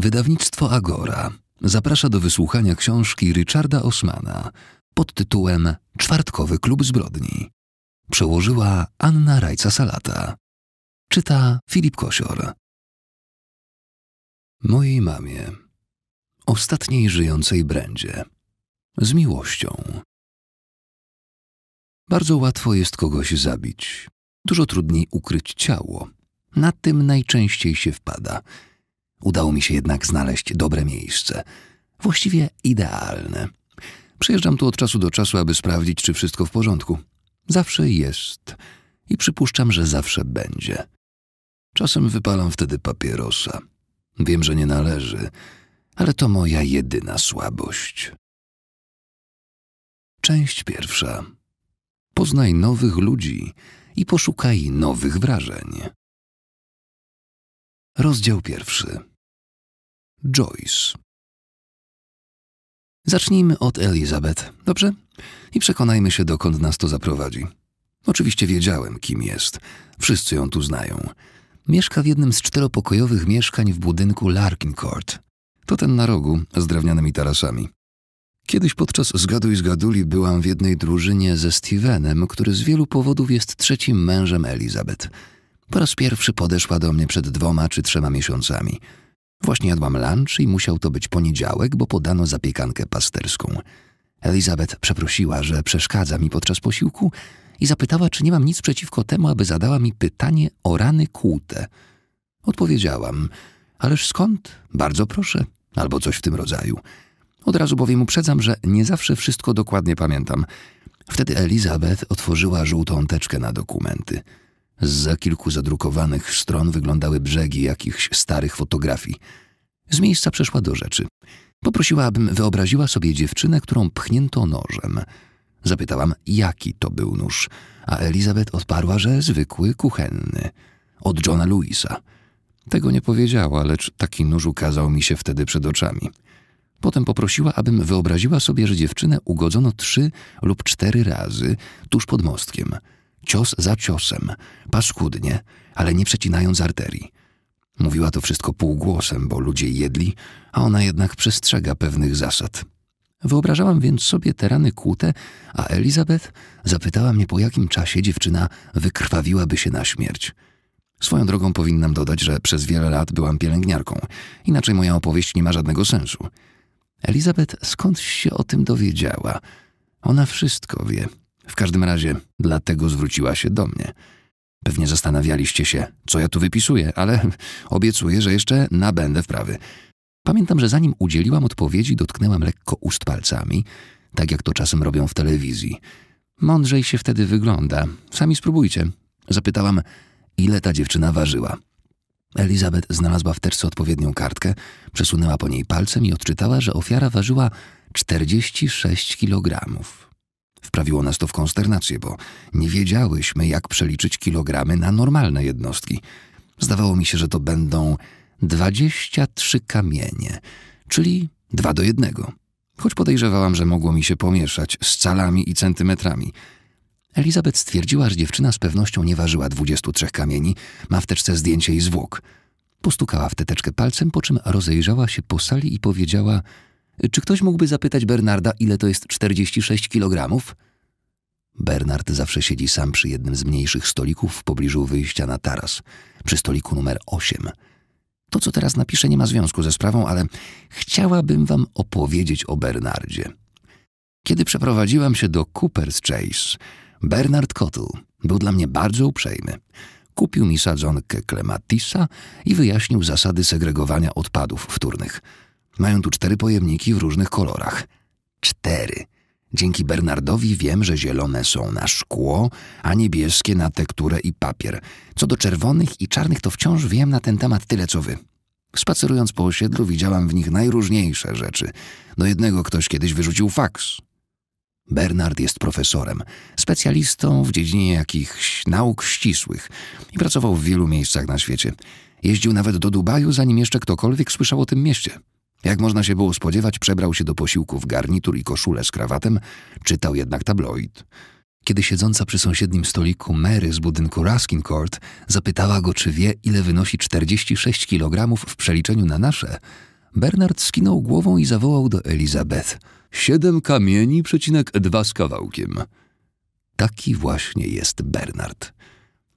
Wydawnictwo Agora zaprasza do wysłuchania książki Richarda Osmana pod tytułem Czwartkowy klub zbrodni. Przełożyła Anna Rajca-Salata. Czyta Filip Kosior. Mojej mamie, ostatniej żyjącej brędzie, z miłością. Bardzo łatwo jest kogoś zabić, dużo trudniej ukryć ciało. Na tym najczęściej się wpada – Udało mi się jednak znaleźć dobre miejsce. Właściwie idealne. Przyjeżdżam tu od czasu do czasu, aby sprawdzić, czy wszystko w porządku. Zawsze jest i przypuszczam, że zawsze będzie. Czasem wypalam wtedy papierosa. Wiem, że nie należy, ale to moja jedyna słabość. Część pierwsza. Poznaj nowych ludzi i poszukaj nowych wrażeń. Rozdział pierwszy. Joyce. Zacznijmy od Elizabeth, dobrze? I przekonajmy się, dokąd nas to zaprowadzi. Oczywiście wiedziałem, kim jest. Wszyscy ją tu znają. Mieszka w jednym z czteropokojowych mieszkań w budynku Larkin Court. To ten na rogu z drewnianymi tarasami. Kiedyś podczas zgadu i zgaduli byłam w jednej drużynie ze Stevenem, który z wielu powodów jest trzecim mężem Elizabeth. Po raz pierwszy podeszła do mnie przed dwoma czy trzema miesiącami – Właśnie jadłam lunch i musiał to być poniedziałek, bo podano zapiekankę pasterską. Elizabeth przeprosiła, że przeszkadza mi podczas posiłku i zapytała, czy nie mam nic przeciwko temu, aby zadała mi pytanie o rany kłute. Odpowiedziałam, ależ skąd? Bardzo proszę, albo coś w tym rodzaju. Od razu bowiem uprzedzam, że nie zawsze wszystko dokładnie pamiętam. Wtedy Elizabeth otworzyła żółtą teczkę na dokumenty – z za kilku zadrukowanych stron wyglądały brzegi jakichś starych fotografii. Z miejsca przeszła do rzeczy. Poprosiła, abym wyobraziła sobie dziewczynę, którą pchnięto nożem. Zapytałam, jaki to był nóż, a Elizabeth odparła, że zwykły kuchenny. Od Johna Louisa. Tego nie powiedziała, lecz taki nóż ukazał mi się wtedy przed oczami. Potem poprosiła, abym wyobraziła sobie, że dziewczynę ugodzono trzy lub cztery razy tuż pod mostkiem – cios za ciosem, paskudnie, ale nie przecinając arterii. Mówiła to wszystko półgłosem, bo ludzie jedli, a ona jednak przestrzega pewnych zasad. Wyobrażałam więc sobie te rany kłute, a Elizabeth zapytała mnie, po jakim czasie dziewczyna wykrwawiłaby się na śmierć. Swoją drogą powinnam dodać, że przez wiele lat byłam pielęgniarką, inaczej moja opowieść nie ma żadnego sensu. Elizabeth skądś się o tym dowiedziała. Ona wszystko wie. W każdym razie dlatego zwróciła się do mnie. Pewnie zastanawialiście się, co ja tu wypisuję, ale obiecuję, że jeszcze nabędę wprawy. Pamiętam, że zanim udzieliłam odpowiedzi, dotknęłam lekko ust palcami, tak jak to czasem robią w telewizji. Mądrzej się wtedy wygląda. Sami spróbujcie. Zapytałam, ile ta dziewczyna ważyła. Elizabeth znalazła w terce odpowiednią kartkę, przesunęła po niej palcem i odczytała, że ofiara ważyła 46 kilogramów. Wprawiło nas to w konsternację, bo nie wiedziałyśmy, jak przeliczyć kilogramy na normalne jednostki. Zdawało mi się, że to będą 23 kamienie, czyli 2 do 1. Choć podejrzewałam, że mogło mi się pomieszać z calami i centymetrami. Elizabeth stwierdziła, że dziewczyna z pewnością nie ważyła 23 kamieni, ma w teczce zdjęcie i zwłok. Postukała w teczkę palcem, po czym rozejrzała się po sali i powiedziała – czy ktoś mógłby zapytać Bernarda, ile to jest 46 kg? Bernard zawsze siedzi sam przy jednym z mniejszych stolików w pobliżu wyjścia na taras, przy stoliku numer 8. To, co teraz napiszę, nie ma związku ze sprawą, ale chciałabym wam opowiedzieć o Bernardzie. Kiedy przeprowadziłam się do Cooper's Chase, Bernard Cottle był dla mnie bardzo uprzejmy. Kupił mi sadzonkę klematisa i wyjaśnił zasady segregowania odpadów wtórnych – mają tu cztery pojemniki w różnych kolorach. Cztery. Dzięki Bernardowi wiem, że zielone są na szkło, a niebieskie na tekturę i papier. Co do czerwonych i czarnych, to wciąż wiem na ten temat tyle co wy. Spacerując po osiedlu, widziałam w nich najróżniejsze rzeczy. Do jednego ktoś kiedyś wyrzucił faks. Bernard jest profesorem, specjalistą w dziedzinie jakichś nauk ścisłych i pracował w wielu miejscach na świecie. Jeździł nawet do Dubaju, zanim jeszcze ktokolwiek słyszał o tym mieście. Jak można się było spodziewać, przebrał się do posiłku w garnitur i koszulę z krawatem, czytał jednak tabloid. Kiedy siedząca przy sąsiednim stoliku Mary z budynku Ruskin Court zapytała go, czy wie, ile wynosi 46 kg w przeliczeniu na nasze, Bernard skinął głową i zawołał do Elizabeth: Siedem kamieni, przecinek dwa z kawałkiem. Taki właśnie jest Bernard.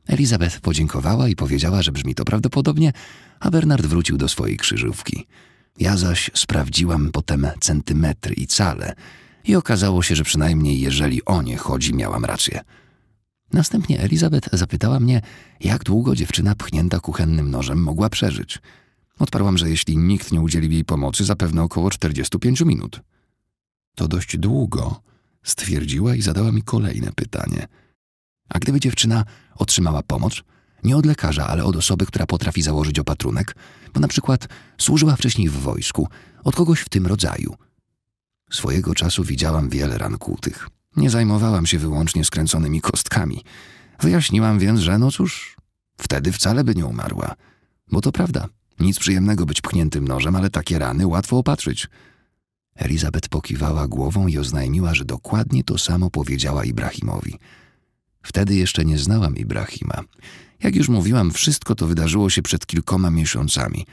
Elizabeth podziękowała i powiedziała, że brzmi to prawdopodobnie, a Bernard wrócił do swojej krzyżówki. Ja zaś sprawdziłam potem centymetry i cale i okazało się, że przynajmniej jeżeli o nie chodzi, miałam rację. Następnie Elizabeth zapytała mnie, jak długo dziewczyna pchnięta kuchennym nożem mogła przeżyć. Odparłam, że jeśli nikt nie udzielił jej pomocy, zapewne około 45 minut. To dość długo, stwierdziła i zadała mi kolejne pytanie. A gdyby dziewczyna otrzymała pomoc, nie od lekarza, ale od osoby, która potrafi założyć opatrunek, bo na przykład służyła wcześniej w wojsku, od kogoś w tym rodzaju. Swojego czasu widziałam wiele ran kłutych. Nie zajmowałam się wyłącznie skręconymi kostkami. Wyjaśniłam więc, że no cóż, wtedy wcale by nie umarła. Bo to prawda, nic przyjemnego być pchniętym nożem, ale takie rany łatwo opatrzyć. Elizabeth pokiwała głową i oznajmiła, że dokładnie to samo powiedziała Ibrahimowi – Wtedy jeszcze nie znałam Ibrahima. Jak już mówiłam, wszystko to wydarzyło się przed kilkoma miesiącami.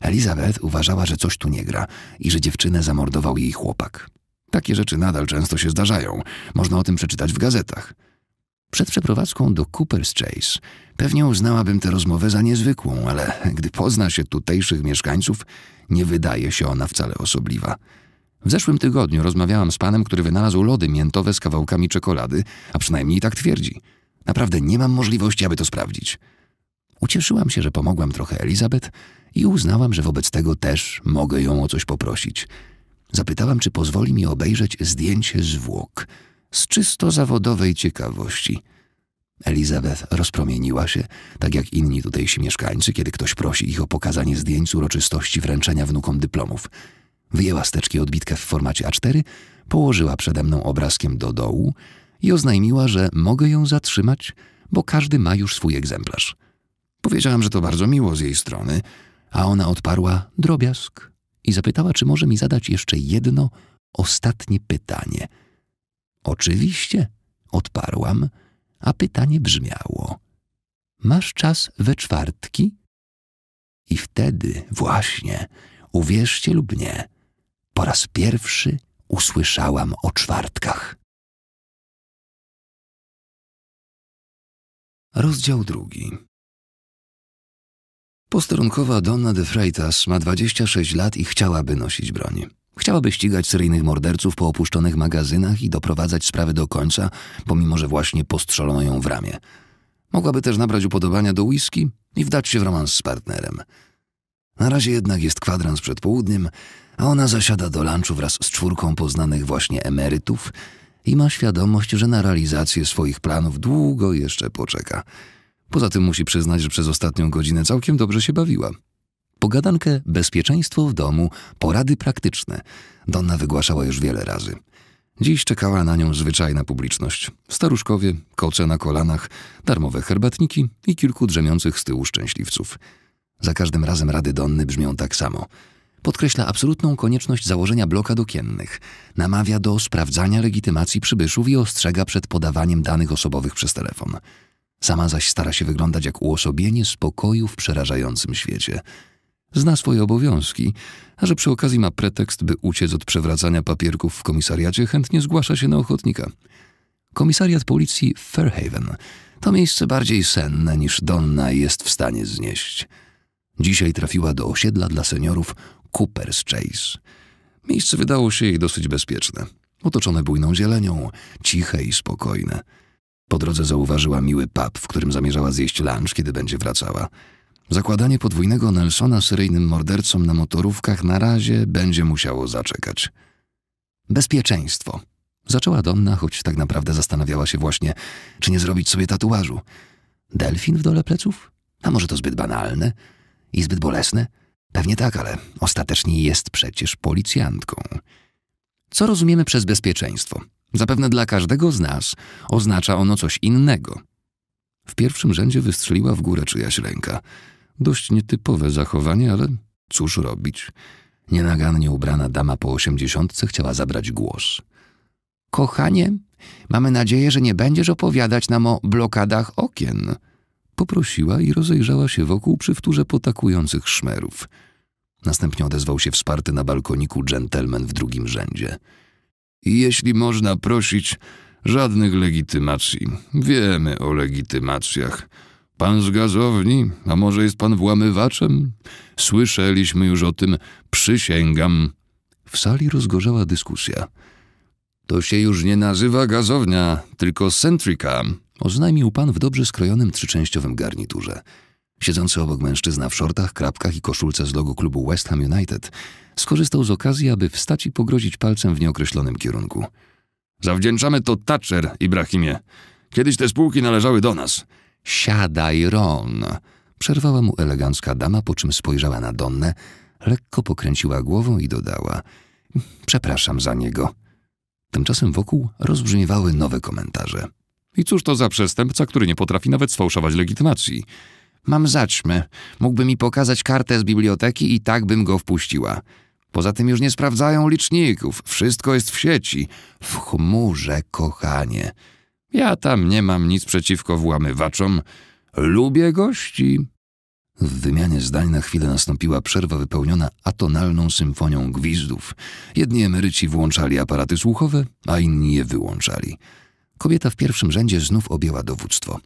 Elizabeth uważała, że coś tu nie gra i że dziewczynę zamordował jej chłopak. Takie rzeczy nadal często się zdarzają. Można o tym przeczytać w gazetach. Przed przeprowadzką do Cooper's Chase pewnie uznałabym tę rozmowę za niezwykłą, ale gdy pozna się tutejszych mieszkańców, nie wydaje się ona wcale osobliwa. W zeszłym tygodniu rozmawiałam z panem, który wynalazł lody miętowe z kawałkami czekolady, a przynajmniej tak twierdzi. Naprawdę nie mam możliwości, aby to sprawdzić. Ucieszyłam się, że pomogłam trochę Elizabeth i uznałam, że wobec tego też mogę ją o coś poprosić. Zapytałam, czy pozwoli mi obejrzeć zdjęcie zwłok z czysto zawodowej ciekawości. Elizabeth rozpromieniła się, tak jak inni tutejsi mieszkańcy, kiedy ktoś prosi ich o pokazanie zdjęć z uroczystości wręczenia wnukom dyplomów – Wyjęła steczki odbitkę w formacie A4, położyła przede mną obrazkiem do dołu i oznajmiła, że mogę ją zatrzymać, bo każdy ma już swój egzemplarz. Powiedziałam, że to bardzo miło z jej strony, a ona odparła drobiazg i zapytała, czy może mi zadać jeszcze jedno, ostatnie pytanie. Oczywiście, odparłam, a pytanie brzmiało: Masz czas we czwartki? I wtedy właśnie, uwierzcie lub nie, po raz pierwszy usłyszałam o czwartkach. Rozdział drugi. Posterunkowa Donna de Freitas ma 26 lat i chciałaby nosić broń. Chciałaby ścigać seryjnych morderców po opuszczonych magazynach i doprowadzać sprawy do końca, pomimo że właśnie postrzelono ją w ramię. Mogłaby też nabrać upodobania do whisky i wdać się w romans z partnerem. Na razie jednak jest kwadrans przed południem, a ona zasiada do lunchu wraz z czwórką poznanych właśnie emerytów i ma świadomość, że na realizację swoich planów długo jeszcze poczeka. Poza tym musi przyznać, że przez ostatnią godzinę całkiem dobrze się bawiła. Pogadankę bezpieczeństwo w domu, porady praktyczne. Donna wygłaszała już wiele razy. Dziś czekała na nią zwyczajna publiczność. Staruszkowie, koce na kolanach, darmowe herbatniki i kilku drzemiących z tyłu szczęśliwców. Za każdym razem rady Donny brzmią tak samo – Podkreśla absolutną konieczność założenia blokad okiennych, namawia do sprawdzania legitymacji przybyszów i ostrzega przed podawaniem danych osobowych przez telefon. Sama zaś stara się wyglądać jak uosobienie spokoju w przerażającym świecie. Zna swoje obowiązki, a że przy okazji ma pretekst, by uciec od przewracania papierków w komisariacie, chętnie zgłasza się na ochotnika. Komisariat policji Fairhaven to miejsce bardziej senne niż Donna jest w stanie znieść. Dzisiaj trafiła do osiedla dla seniorów Cooper's Chase. Miejsce wydało się jej dosyć bezpieczne. Otoczone bujną zielenią, ciche i spokojne. Po drodze zauważyła miły pub, w którym zamierzała zjeść lunch, kiedy będzie wracała. Zakładanie podwójnego Nelsona seryjnym mordercą na motorówkach na razie będzie musiało zaczekać. Bezpieczeństwo. Zaczęła Donna, choć tak naprawdę zastanawiała się właśnie, czy nie zrobić sobie tatuażu. Delfin w dole pleców? A może to zbyt banalne i zbyt bolesne? Pewnie tak, ale ostatecznie jest przecież policjantką. Co rozumiemy przez bezpieczeństwo? Zapewne dla każdego z nas oznacza ono coś innego. W pierwszym rzędzie wystrzeliła w górę czyjaś ręka. Dość nietypowe zachowanie, ale cóż robić. Nienagannie ubrana dama po osiemdziesiątce chciała zabrać głos. Kochanie, mamy nadzieję, że nie będziesz opowiadać nam o blokadach okien – poprosiła i rozejrzała się wokół przy wtórze potakujących szmerów. Następnie odezwał się wsparty na balkoniku dżentelmen w drugim rzędzie. Jeśli można prosić, żadnych legitymacji. Wiemy o legitymacjach. Pan z gazowni, a może jest pan włamywaczem? Słyszeliśmy już o tym, przysięgam. W sali rozgorzała dyskusja. To się już nie nazywa gazownia, tylko centrika, Oznajmił pan w dobrze skrojonym trzyczęściowym garniturze. Siedzący obok mężczyzna w szortach, krapkach i koszulce z logo klubu West Ham United skorzystał z okazji, aby wstać i pogrozić palcem w nieokreślonym kierunku. Zawdzięczamy to Thatcher, Ibrahimie. Kiedyś te spółki należały do nas. Siadaj, Ron! Przerwała mu elegancka dama, po czym spojrzała na Donnę, lekko pokręciła głową i dodała: Przepraszam za niego. Tymczasem wokół rozbrzmiewały nowe komentarze. I cóż to za przestępca, który nie potrafi nawet sfałszować legitymacji? Mam zaćmę. Mógłby mi pokazać kartę z biblioteki i tak bym go wpuściła. Poza tym już nie sprawdzają liczników. Wszystko jest w sieci. W chmurze, kochanie. Ja tam nie mam nic przeciwko włamywaczom. Lubię gości. W wymianie zdań na chwilę nastąpiła przerwa wypełniona atonalną symfonią gwizdów. Jedni emeryci włączali aparaty słuchowe, a inni je wyłączali. Kobieta w pierwszym rzędzie znów objęła dowództwo.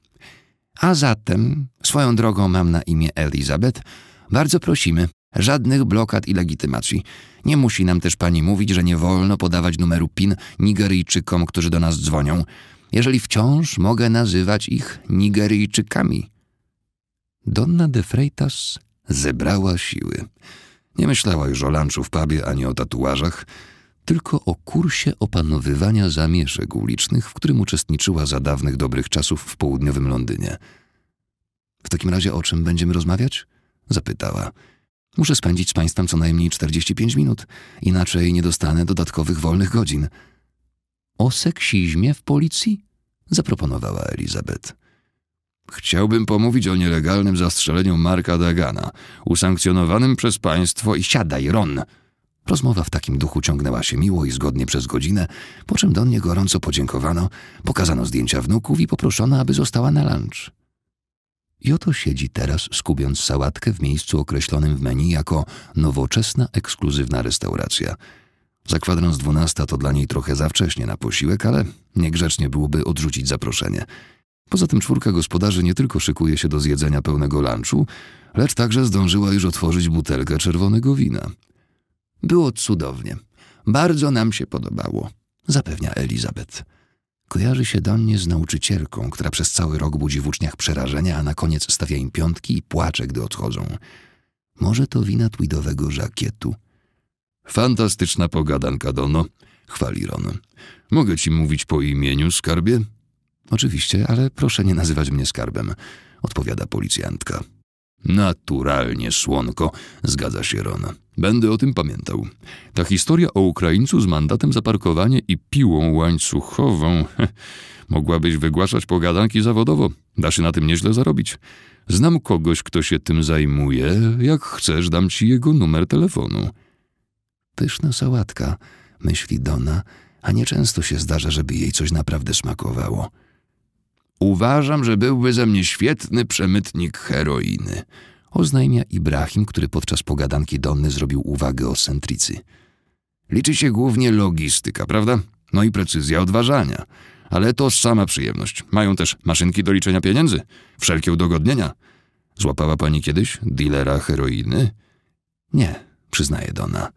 A zatem, swoją drogą mam na imię Elizabeth, bardzo prosimy, żadnych blokad i legitymacji. Nie musi nam też pani mówić, że nie wolno podawać numeru PIN Nigeryjczykom, którzy do nas dzwonią, jeżeli wciąż mogę nazywać ich Nigeryjczykami. Donna de Freitas zebrała siły. Nie myślała już o lunchu w pubie ani o tatuażach, tylko o kursie opanowywania zamieszek ulicznych, w którym uczestniczyła za dawnych dobrych czasów w południowym Londynie. W takim razie o czym będziemy rozmawiać? zapytała. Muszę spędzić z państwem co najmniej 45 minut, inaczej nie dostanę dodatkowych wolnych godzin. O seksizmie w policji? zaproponowała Elizabeth. Chciałbym pomówić o nielegalnym zastrzeleniu Marka Dagana, usankcjonowanym przez państwo i siadaj, Ron! Rozmowa w takim duchu ciągnęła się miło i zgodnie przez godzinę, po czym do mnie gorąco podziękowano, pokazano zdjęcia wnuków i poproszono, aby została na lunch. I oto siedzi teraz, skubiąc sałatkę w miejscu określonym w menu jako nowoczesna, ekskluzywna restauracja. Za kwadrans dwunasta to dla niej trochę za wcześnie na posiłek, ale niegrzecznie byłoby odrzucić zaproszenie. Poza tym czwórka gospodarzy nie tylko szykuje się do zjedzenia pełnego lunchu, lecz także zdążyła już otworzyć butelkę czerwonego wina – było cudownie. Bardzo nam się podobało, zapewnia Elizabeth. Kojarzy się do mnie z nauczycielką, która przez cały rok budzi w uczniach przerażenia, a na koniec stawia im piątki i płacze, gdy odchodzą. Może to wina tweedowego żakietu? Fantastyczna pogadanka, Dono, chwali Ron. Mogę ci mówić po imieniu, skarbie? Oczywiście, ale proszę nie nazywać mnie skarbem, odpowiada policjantka. Naturalnie, słonko, zgadza się Ron. Będę o tym pamiętał. Ta historia o Ukraińcu z mandatem za parkowanie i piłą łańcuchową. mogłabyś wygłaszać pogadanki zawodowo. Da się na tym nieźle zarobić. Znam kogoś, kto się tym zajmuje. Jak chcesz, dam ci jego numer telefonu. Pyszna sałatka, myśli Donna, a nieczęsto się zdarza, żeby jej coś naprawdę smakowało. Uważam, że byłby ze mnie świetny przemytnik heroiny, oznajmia Ibrahim, który podczas pogadanki Donny zrobił uwagę o centricy. Liczy się głównie logistyka, prawda? No i precyzja odważania. Ale to sama przyjemność. Mają też maszynki do liczenia pieniędzy, wszelkie udogodnienia. Złapała pani kiedyś dilera heroiny? Nie, przyznaje Donna.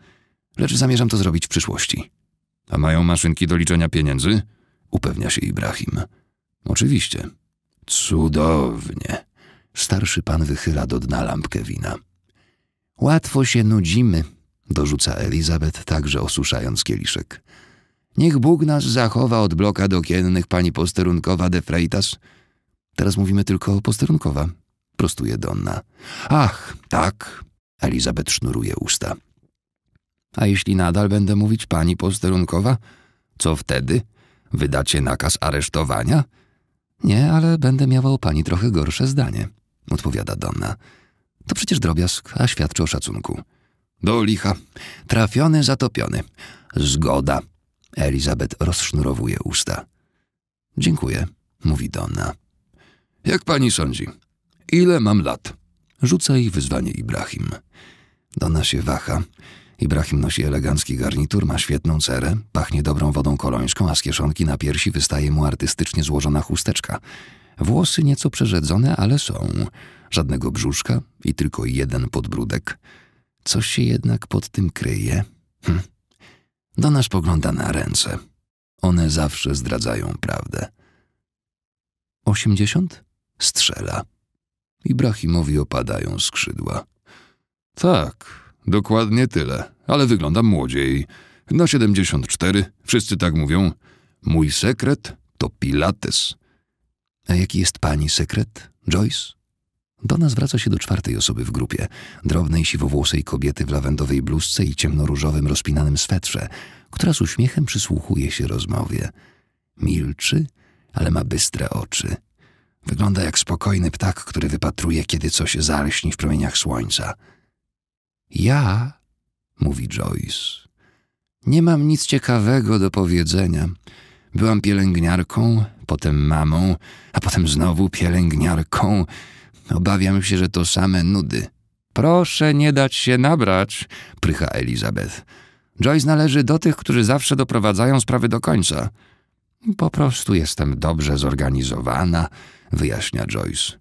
Lecz zamierzam to zrobić w przyszłości. A mają maszynki do liczenia pieniędzy? Upewnia się Ibrahim. Oczywiście. Cudownie. Starszy pan wychyla do dna lampkę wina. Łatwo się nudzimy, dorzuca Elizabeth, także osuszając kieliszek. Niech Bóg nas zachowa od bloka okiennych pani posterunkowa de Freitas. Teraz mówimy tylko o posterunkowa, prostuje Donna. Ach, tak, Elizabeth sznuruje usta. A jeśli nadal będę mówić pani posterunkowa, co wtedy? Wydacie nakaz aresztowania? Nie, ale będę miała o pani trochę gorsze zdanie, odpowiada Donna. To przecież drobiazg, a świadczy o szacunku. Do licha. Trafiony, zatopiony. Zgoda. Elizabeth rozsznurowuje usta. Dziękuję, mówi Donna. Jak pani sądzi, ile mam lat? Rzuca jej wyzwanie Ibrahim. Donna się waha. Ibrahim nosi elegancki garnitur, ma świetną cerę, pachnie dobrą wodą kolońską, a z kieszonki na piersi wystaje mu artystycznie złożona chusteczka. Włosy nieco przerzedzone, ale są. Żadnego brzuszka i tylko jeden podbródek. Coś się jednak pod tym kryje. Hm. Do nas pogląda na ręce. One zawsze zdradzają prawdę. Osiemdziesiąt? Strzela. Ibrahimowi opadają skrzydła. Tak, Dokładnie tyle, ale wyglądam młodziej. Na 74, wszyscy tak mówią. Mój sekret to Pilates. A jaki jest pani sekret, Joyce? Donna zwraca się do czwartej osoby w grupie, drobnej, siwowłosej kobiety w lawendowej bluzce i ciemnoróżowym, rozpinanym swetrze, która z uśmiechem przysłuchuje się rozmowie. Milczy, ale ma bystre oczy. Wygląda jak spokojny ptak, który wypatruje, kiedy coś zalśni w promieniach słońca. Ja, mówi Joyce, nie mam nic ciekawego do powiedzenia. Byłam pielęgniarką, potem mamą, a potem znowu pielęgniarką. Obawiam się, że to same nudy. Proszę nie dać się nabrać, prycha Elizabeth. Joyce należy do tych, którzy zawsze doprowadzają sprawy do końca. Po prostu jestem dobrze zorganizowana, wyjaśnia Joyce.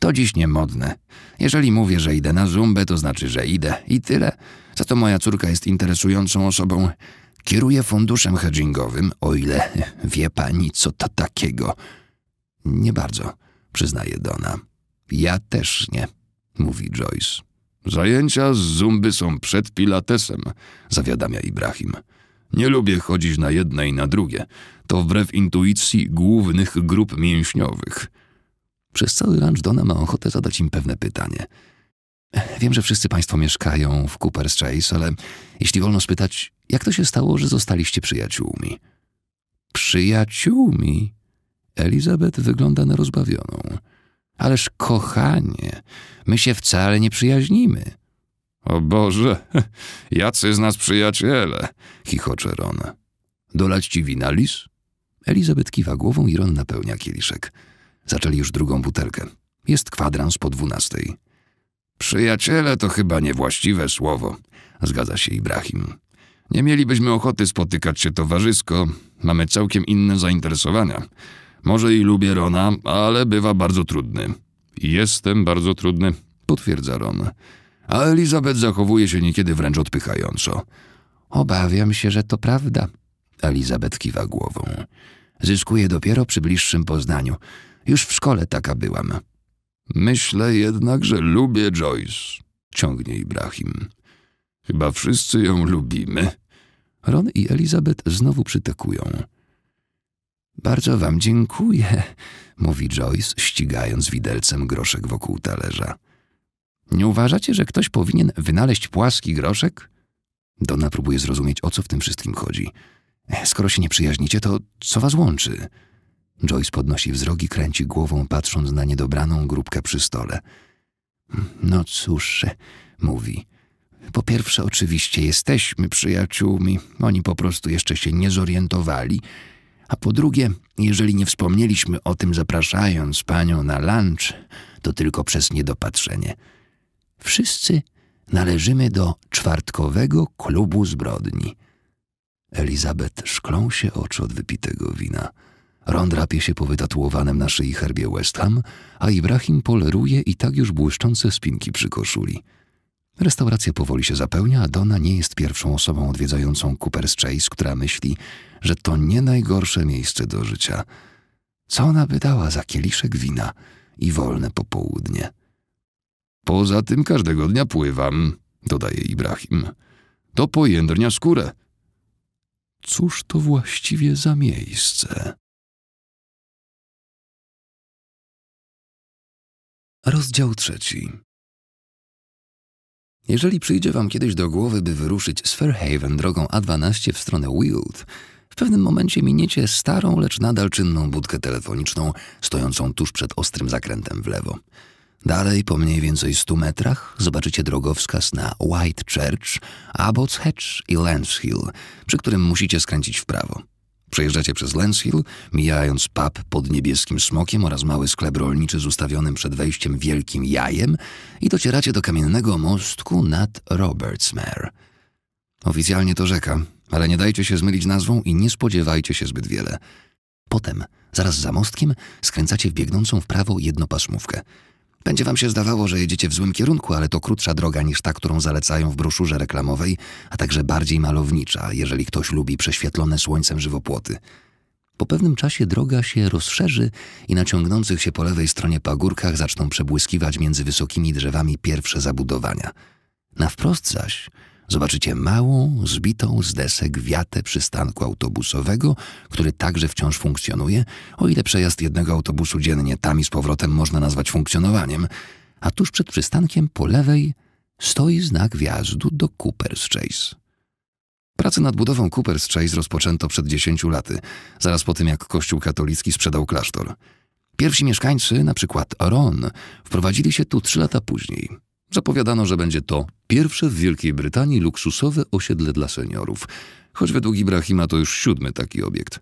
To dziś niemodne. Jeżeli mówię, że idę na zumbę, to znaczy, że idę i tyle. Za to moja córka jest interesującą osobą. Kieruje funduszem hedgingowym, o ile wie pani, co to takiego. Nie bardzo, przyznaje Dona. Ja też nie, mówi Joyce. Zajęcia z zumby są przed pilatesem, zawiadamia Ibrahim. Nie lubię chodzić na jedne i na drugie. To wbrew intuicji głównych grup mięśniowych – przez cały lunch Donna ma ochotę zadać im pewne pytanie. Wiem, że wszyscy państwo mieszkają w Cooper's Chase, ale jeśli wolno spytać, jak to się stało, że zostaliście przyjaciółmi? Przyjaciółmi? Elizabeth wygląda na rozbawioną. Ależ kochanie, my się wcale nie przyjaźnimy. O Boże, jacy z nas przyjaciele, chichocze Ron. Dolać ci wina, Liz? Elizabeth kiwa głową i Ron napełnia kieliszek. Zaczęli już drugą butelkę. Jest kwadrans po dwunastej. Przyjaciele to chyba niewłaściwe słowo, zgadza się Ibrahim. Nie mielibyśmy ochoty spotykać się towarzysko, mamy całkiem inne zainteresowania. Może i lubię Rona, ale bywa bardzo trudny. Jestem bardzo trudny, potwierdza Ron. A Elizabeth zachowuje się niekiedy wręcz odpychająco. Obawiam się, że to prawda. Elizabeth kiwa głową. Zyskuje dopiero przy bliższym poznaniu. Już w szkole taka byłam. Myślę jednak, że lubię Joyce, ciągnie Ibrahim. Chyba wszyscy ją lubimy. Ron i Elizabeth znowu przytakują. Bardzo wam dziękuję, mówi Joyce, ścigając widelcem groszek wokół talerza. Nie uważacie, że ktoś powinien wynaleźć płaski groszek? Donna próbuje zrozumieć, o co w tym wszystkim chodzi. Skoro się nie przyjaźnicie, to co was łączy? Joyce podnosi wzrok i kręci głową, patrząc na niedobraną grupkę przy stole. No cóż, mówi. Po pierwsze, oczywiście jesteśmy przyjaciółmi, oni po prostu jeszcze się nie zorientowali. A po drugie, jeżeli nie wspomnieliśmy o tym zapraszając panią na lunch, to tylko przez niedopatrzenie. Wszyscy należymy do czwartkowego klubu zbrodni. Elizabeth szklą się oczy od wypitego wina. Ron drapie się po wytatuowanym na szyi herbie West Ham, a Ibrahim poleruje i tak już błyszczące spinki przy koszuli. Restauracja powoli się zapełnia, a Donna nie jest pierwszą osobą odwiedzającą Cooper's Chase, która myśli, że to nie najgorsze miejsce do życia. Co ona by dała za kieliszek wina i wolne popołudnie? Poza tym każdego dnia pływam, dodaje Ibrahim. To pojędrnia skórę. Cóż to właściwie za miejsce? Rozdział trzeci. Jeżeli przyjdzie wam kiedyś do głowy, by wyruszyć z Fairhaven drogą A12 w stronę Weald, w pewnym momencie miniecie starą, lecz nadal czynną budkę telefoniczną, stojącą tuż przed ostrym zakrętem w lewo. Dalej, po mniej więcej 100 metrach, zobaczycie drogowskaz na White Church, Abbots Hatch i Lance Hill, przy którym musicie skręcić w prawo. Przejeżdżacie przez Lenshill, mijając pub pod niebieskim smokiem oraz mały sklep rolniczy z ustawionym przed wejściem wielkim jajem i docieracie do kamiennego mostku nad Robertsmere. Oficjalnie to rzeka, ale nie dajcie się zmylić nazwą i nie spodziewajcie się zbyt wiele. Potem, zaraz za mostkiem, skręcacie w biegnącą w prawo jednopasmówkę – będzie wam się zdawało, że jedziecie w złym kierunku, ale to krótsza droga niż ta, którą zalecają w broszurze reklamowej, a także bardziej malownicza, jeżeli ktoś lubi prześwietlone słońcem żywopłoty. Po pewnym czasie droga się rozszerzy i na ciągnących się po lewej stronie pagórkach zaczną przebłyskiwać między wysokimi drzewami pierwsze zabudowania. Na wprost zaś Zobaczycie małą, zbitą z desek wiatę przystanku autobusowego, który także wciąż funkcjonuje, o ile przejazd jednego autobusu dziennie tam i z powrotem można nazwać funkcjonowaniem, a tuż przed przystankiem po lewej stoi znak wjazdu do Cooper's Chase. Prace nad budową Cooper's Chase rozpoczęto przed 10 laty, zaraz po tym jak Kościół katolicki sprzedał klasztor. Pierwsi mieszkańcy, na przykład Ron, wprowadzili się tu trzy lata później – Zapowiadano, że będzie to pierwsze w Wielkiej Brytanii luksusowe osiedle dla seniorów, choć według Ibrahima to już siódmy taki obiekt.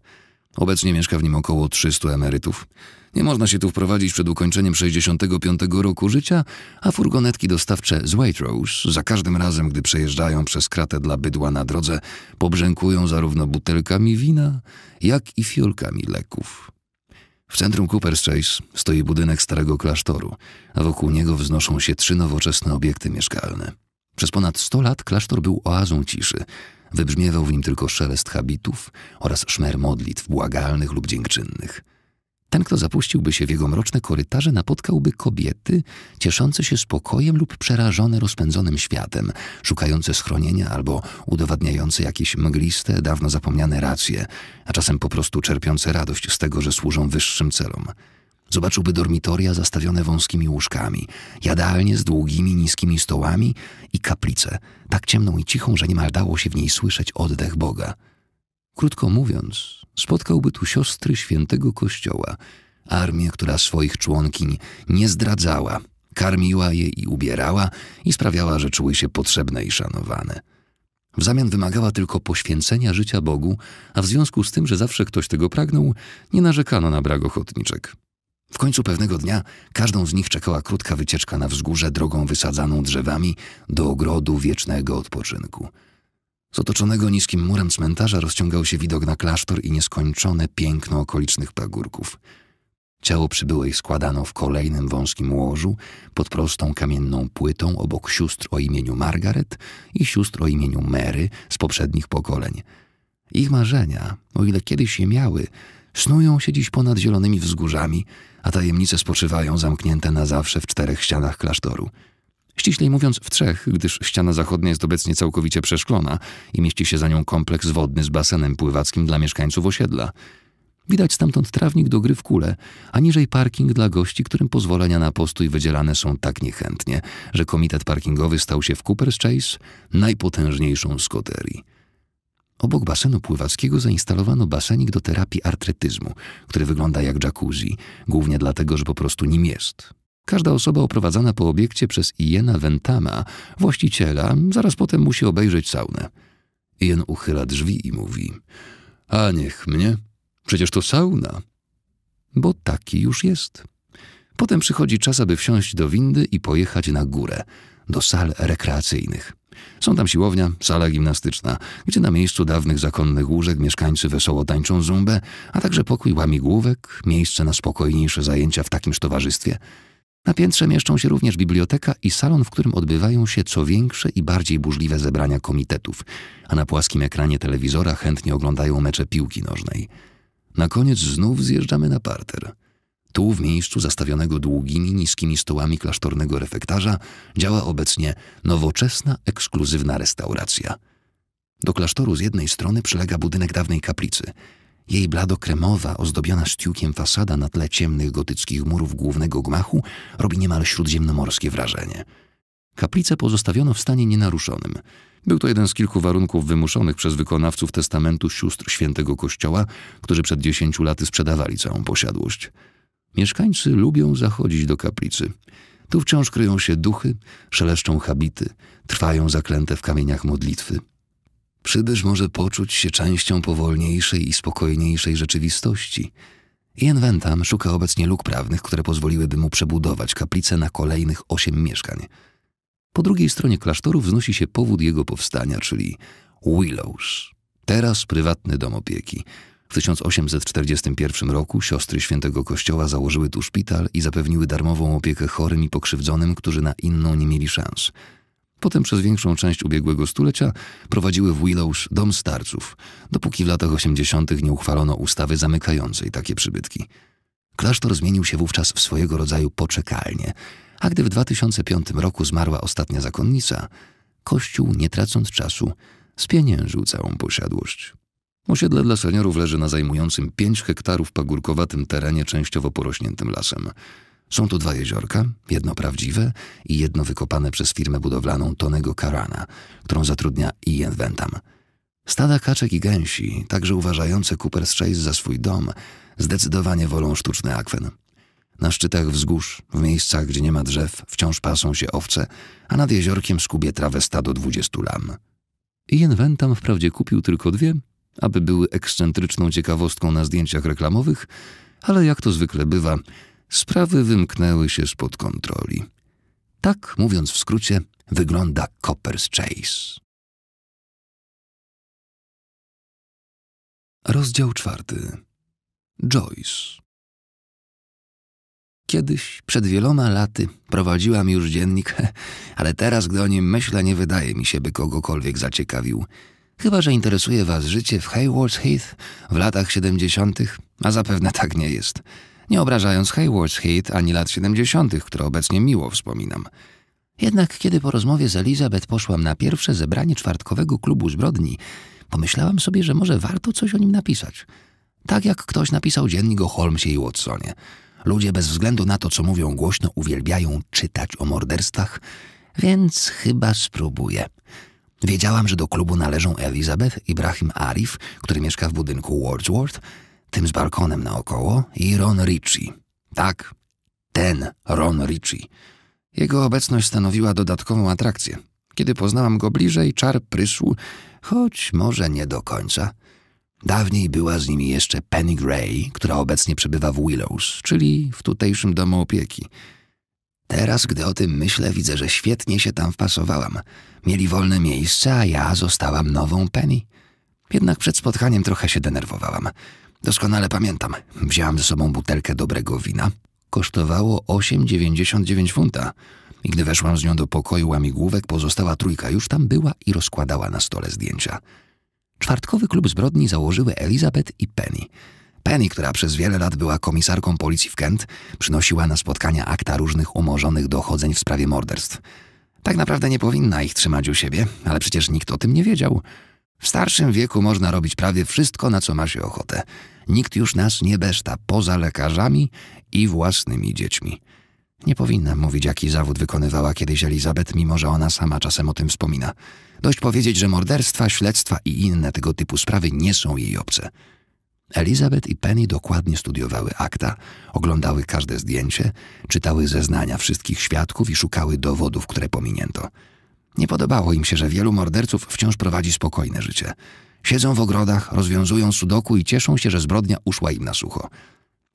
Obecnie mieszka w nim około 300 emerytów. Nie można się tu wprowadzić przed ukończeniem 65 roku życia, a furgonetki dostawcze z Waitrose za każdym razem, gdy przejeżdżają przez kratę dla bydła na drodze, pobrzękują zarówno butelkami wina, jak i fiolkami leków. W centrum Cooper's Chase stoi budynek starego klasztoru, a wokół niego wznoszą się trzy nowoczesne obiekty mieszkalne. Przez ponad 100 lat klasztor był oazą ciszy. Wybrzmiewał w nim tylko szelest habitów oraz szmer modlitw błagalnych lub dziękczynnych. Ten, kto zapuściłby się w jego mroczne korytarze, napotkałby kobiety cieszące się spokojem lub przerażone rozpędzonym światem, szukające schronienia albo udowadniające jakieś mgliste, dawno zapomniane racje, a czasem po prostu czerpiące radość z tego, że służą wyższym celom. Zobaczyłby dormitoria zastawione wąskimi łóżkami, jadalnie z długimi, niskimi stołami i kaplicę, tak ciemną i cichą, że niemal dało się w niej słyszeć oddech Boga. Krótko mówiąc, spotkałby tu siostry świętego Kościoła, armię, która swoich członkiń nie zdradzała, karmiła je i ubierała i sprawiała, że czuły się potrzebne i szanowane. W zamian wymagała tylko poświęcenia życia Bogu, a w związku z tym, że zawsze ktoś tego pragnął, nie narzekano na brak ochotniczek. W końcu pewnego dnia każdą z nich czekała krótka wycieczka na wzgórze drogą wysadzaną drzewami do ogrodu wiecznego odpoczynku – z otoczonego niskim murem cmentarza rozciągał się widok na klasztor i nieskończone piękno okolicznych pagórków. Ciało przybyłej składano w kolejnym wąskim łożu pod prostą kamienną płytą obok sióstr o imieniu Margaret i sióstr o imieniu Mary z poprzednich pokoleń. Ich marzenia, o ile kiedyś je miały, snują się dziś ponad zielonymi wzgórzami, a tajemnice spoczywają zamknięte na zawsze w czterech ścianach klasztoru – Ściślej mówiąc w trzech, gdyż ściana zachodnia jest obecnie całkowicie przeszklona i mieści się za nią kompleks wodny z basenem pływackim dla mieszkańców osiedla. Widać stamtąd trawnik do gry w kule, a niżej parking dla gości, którym pozwolenia na postój wydzielane są tak niechętnie, że komitet parkingowy stał się w Cooper's Chase najpotężniejszą z koterii. Obok basenu pływackiego zainstalowano basenik do terapii artretyzmu, który wygląda jak jacuzzi, głównie dlatego, że po prostu nim jest. Każda osoba oprowadzana po obiekcie przez Iena Ventama, właściciela, zaraz potem musi obejrzeć saunę. Ien uchyla drzwi i mówi: A niech mnie? Przecież to sauna. Bo taki już jest. Potem przychodzi czas, aby wsiąść do windy i pojechać na górę, do sal rekreacyjnych. Są tam siłownia, sala gimnastyczna, gdzie na miejscu dawnych zakonnych łóżek mieszkańcy wesoło tańczą zumbę, a także pokój łamigłówek, miejsce na spokojniejsze zajęcia w takimż towarzystwie – na piętrze mieszczą się również biblioteka i salon, w którym odbywają się co większe i bardziej burzliwe zebrania komitetów, a na płaskim ekranie telewizora chętnie oglądają mecze piłki nożnej. Na koniec znów zjeżdżamy na parter. Tu, w miejscu zastawionego długimi, niskimi stołami klasztornego refektarza, działa obecnie nowoczesna, ekskluzywna restauracja. Do klasztoru z jednej strony przylega budynek dawnej kaplicy – jej blado-kremowa, ozdobiona sztiukiem fasada na tle ciemnych gotyckich murów głównego gmachu robi niemal śródziemnomorskie wrażenie. Kaplicę pozostawiono w stanie nienaruszonym. Był to jeden z kilku warunków wymuszonych przez wykonawców testamentu sióstr świętego kościoła, którzy przed dziesięciu laty sprzedawali całą posiadłość. Mieszkańcy lubią zachodzić do kaplicy. Tu wciąż kryją się duchy, szeleszczą habity, trwają zaklęte w kamieniach modlitwy – Przybysz może poczuć się częścią powolniejszej i spokojniejszej rzeczywistości. Ian szuka obecnie luk prawnych, które pozwoliłyby mu przebudować kaplicę na kolejnych osiem mieszkań. Po drugiej stronie klasztoru wznosi się powód jego powstania, czyli Willows, teraz prywatny dom opieki. W 1841 roku siostry świętego kościoła założyły tu szpital i zapewniły darmową opiekę chorym i pokrzywdzonym, którzy na inną nie mieli szans – Potem przez większą część ubiegłego stulecia prowadziły w Willows dom starców, dopóki w latach 80. nie uchwalono ustawy zamykającej takie przybytki. Klasztor zmienił się wówczas w swojego rodzaju poczekalnię, a gdy w 2005 roku zmarła ostatnia zakonnica, kościół, nie tracąc czasu, spieniężył całą posiadłość. Osiedle dla seniorów leży na zajmującym 5 hektarów pagórkowatym terenie częściowo porośniętym lasem – są tu dwa jeziorka, jedno prawdziwe i jedno wykopane przez firmę budowlaną Tonego Karana, którą zatrudnia Ian Ventam. Stada kaczek i gęsi, także uważające Cooper's Chase za swój dom, zdecydowanie wolą sztuczny akwen. Na szczytach wzgórz, w miejscach, gdzie nie ma drzew, wciąż pasą się owce, a nad jeziorkiem skubie trawę stado dwudziestu lam. Ian Ventam wprawdzie kupił tylko dwie, aby były ekscentryczną ciekawostką na zdjęciach reklamowych, ale jak to zwykle bywa – sprawy wymknęły się spod kontroli. Tak, mówiąc w skrócie, wygląda Copper's Chase. Rozdział czwarty. Joyce. Kiedyś, przed wieloma laty, prowadziłam już dziennik, ale teraz, gdy o nim myślę, nie wydaje mi się, by kogokolwiek zaciekawił. Chyba, że interesuje was życie w Haywards Heath w latach siedemdziesiątych, a zapewne tak nie jest nie obrażając Haywards Heat ani lat 70., które obecnie miło wspominam. Jednak kiedy po rozmowie z Elizabeth poszłam na pierwsze zebranie czwartkowego klubu zbrodni, pomyślałam sobie, że może warto coś o nim napisać. Tak jak ktoś napisał dziennik o Holmesie i Watsonie. Ludzie bez względu na to, co mówią głośno, uwielbiają czytać o morderstwach, więc chyba spróbuję. Wiedziałam, że do klubu należą Elizabeth, Ibrahim Arif, który mieszka w budynku Wordsworth, tym z balkonem naokoło, i Ron Ritchie, Tak, ten Ron Ritchie. Jego obecność stanowiła dodatkową atrakcję. Kiedy poznałam go bliżej, czar prysł, choć może nie do końca. Dawniej była z nimi jeszcze Penny Gray, która obecnie przebywa w Willows, czyli w tutejszym domu opieki. Teraz, gdy o tym myślę, widzę, że świetnie się tam wpasowałam. Mieli wolne miejsce, a ja zostałam nową Penny. Jednak przed spotkaniem trochę się denerwowałam. Doskonale pamiętam. Wzięłam ze sobą butelkę dobrego wina. Kosztowało 8,99 funta. I gdy weszłam z nią do pokoju łamigłówek, pozostała trójka już tam była i rozkładała na stole zdjęcia. Czwartkowy klub zbrodni założyły Elizabeth i Penny. Penny, która przez wiele lat była komisarką policji w Kent, przynosiła na spotkania akta różnych umorzonych dochodzeń w sprawie morderstw. Tak naprawdę nie powinna ich trzymać u siebie, ale przecież nikt o tym nie wiedział. W starszym wieku można robić prawie wszystko, na co ma się ochotę. Nikt już nas nie beszta, poza lekarzami i własnymi dziećmi. Nie powinna mówić, jaki zawód wykonywała kiedyś Elizabeth, mimo że ona sama czasem o tym wspomina. Dość powiedzieć, że morderstwa, śledztwa i inne tego typu sprawy nie są jej obce. Elizabeth i Penny dokładnie studiowały akta, oglądały każde zdjęcie, czytały zeznania wszystkich świadków i szukały dowodów, które pominięto. Nie podobało im się, że wielu morderców wciąż prowadzi spokojne życie – Siedzą w ogrodach, rozwiązują sudoku i cieszą się, że zbrodnia uszła im na sucho.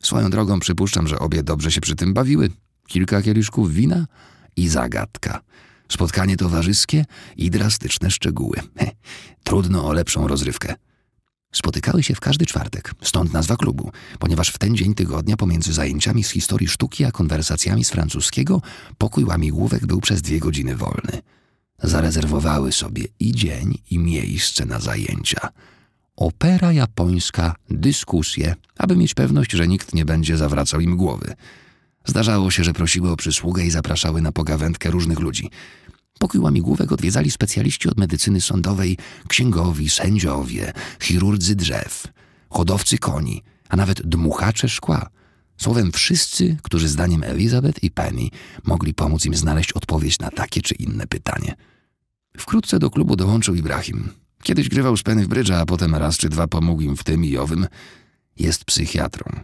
Swoją drogą przypuszczam, że obie dobrze się przy tym bawiły. Kilka kieliszków wina i zagadka. Spotkanie towarzyskie i drastyczne szczegóły. Heh, trudno o lepszą rozrywkę. Spotykały się w każdy czwartek, stąd nazwa klubu, ponieważ w ten dzień tygodnia pomiędzy zajęciami z historii sztuki a konwersacjami z francuskiego pokój łamigłówek był przez dwie godziny wolny zarezerwowały sobie i dzień, i miejsce na zajęcia. Opera japońska, dyskusje, aby mieć pewność, że nikt nie będzie zawracał im głowy. Zdarzało się, że prosiły o przysługę i zapraszały na pogawędkę różnych ludzi. Pokój łamigłówek odwiedzali specjaliści od medycyny sądowej, księgowi, sędziowie, chirurdzy drzew, hodowcy koni, a nawet dmuchacze szkła – Słowem, wszyscy, którzy zdaniem Elizabeth i Penny mogli pomóc im znaleźć odpowiedź na takie czy inne pytanie. Wkrótce do klubu dołączył Ibrahim. Kiedyś grywał z Penny w brydża, a potem raz czy dwa pomógł im w tym i owym. Jest psychiatrą.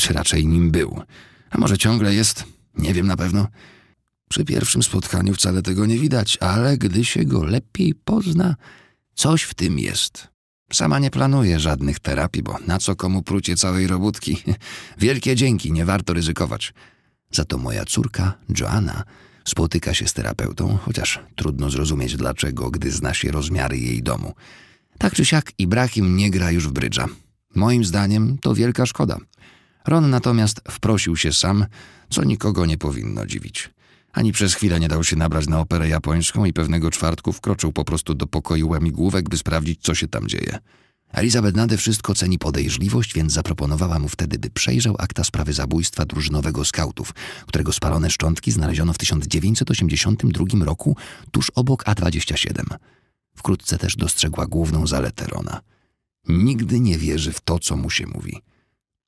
Czy raczej nim był. A może ciągle jest? Nie wiem na pewno. Przy pierwszym spotkaniu wcale tego nie widać, ale gdy się go lepiej pozna, coś w tym jest. Sama nie planuję żadnych terapii, bo na co komu prucie całej robótki? Wielkie dzięki, nie warto ryzykować. Za to moja córka, Joanna, spotyka się z terapeutą, chociaż trudno zrozumieć dlaczego, gdy zna się rozmiary jej domu. Tak czy siak Ibrahim nie gra już w brydża. Moim zdaniem to wielka szkoda. Ron natomiast wprosił się sam, co nikogo nie powinno dziwić. Ani przez chwilę nie dał się nabrać na operę japońską i pewnego czwartku wkroczył po prostu do pokoju łamigłówek, by sprawdzić, co się tam dzieje. Elizabeth nade wszystko ceni podejrzliwość, więc zaproponowała mu wtedy, by przejrzał akta sprawy zabójstwa drużynowego skautów, którego spalone szczątki znaleziono w 1982 roku tuż obok A27. Wkrótce też dostrzegła główną zaletę Rona. Nigdy nie wierzy w to, co mu się mówi.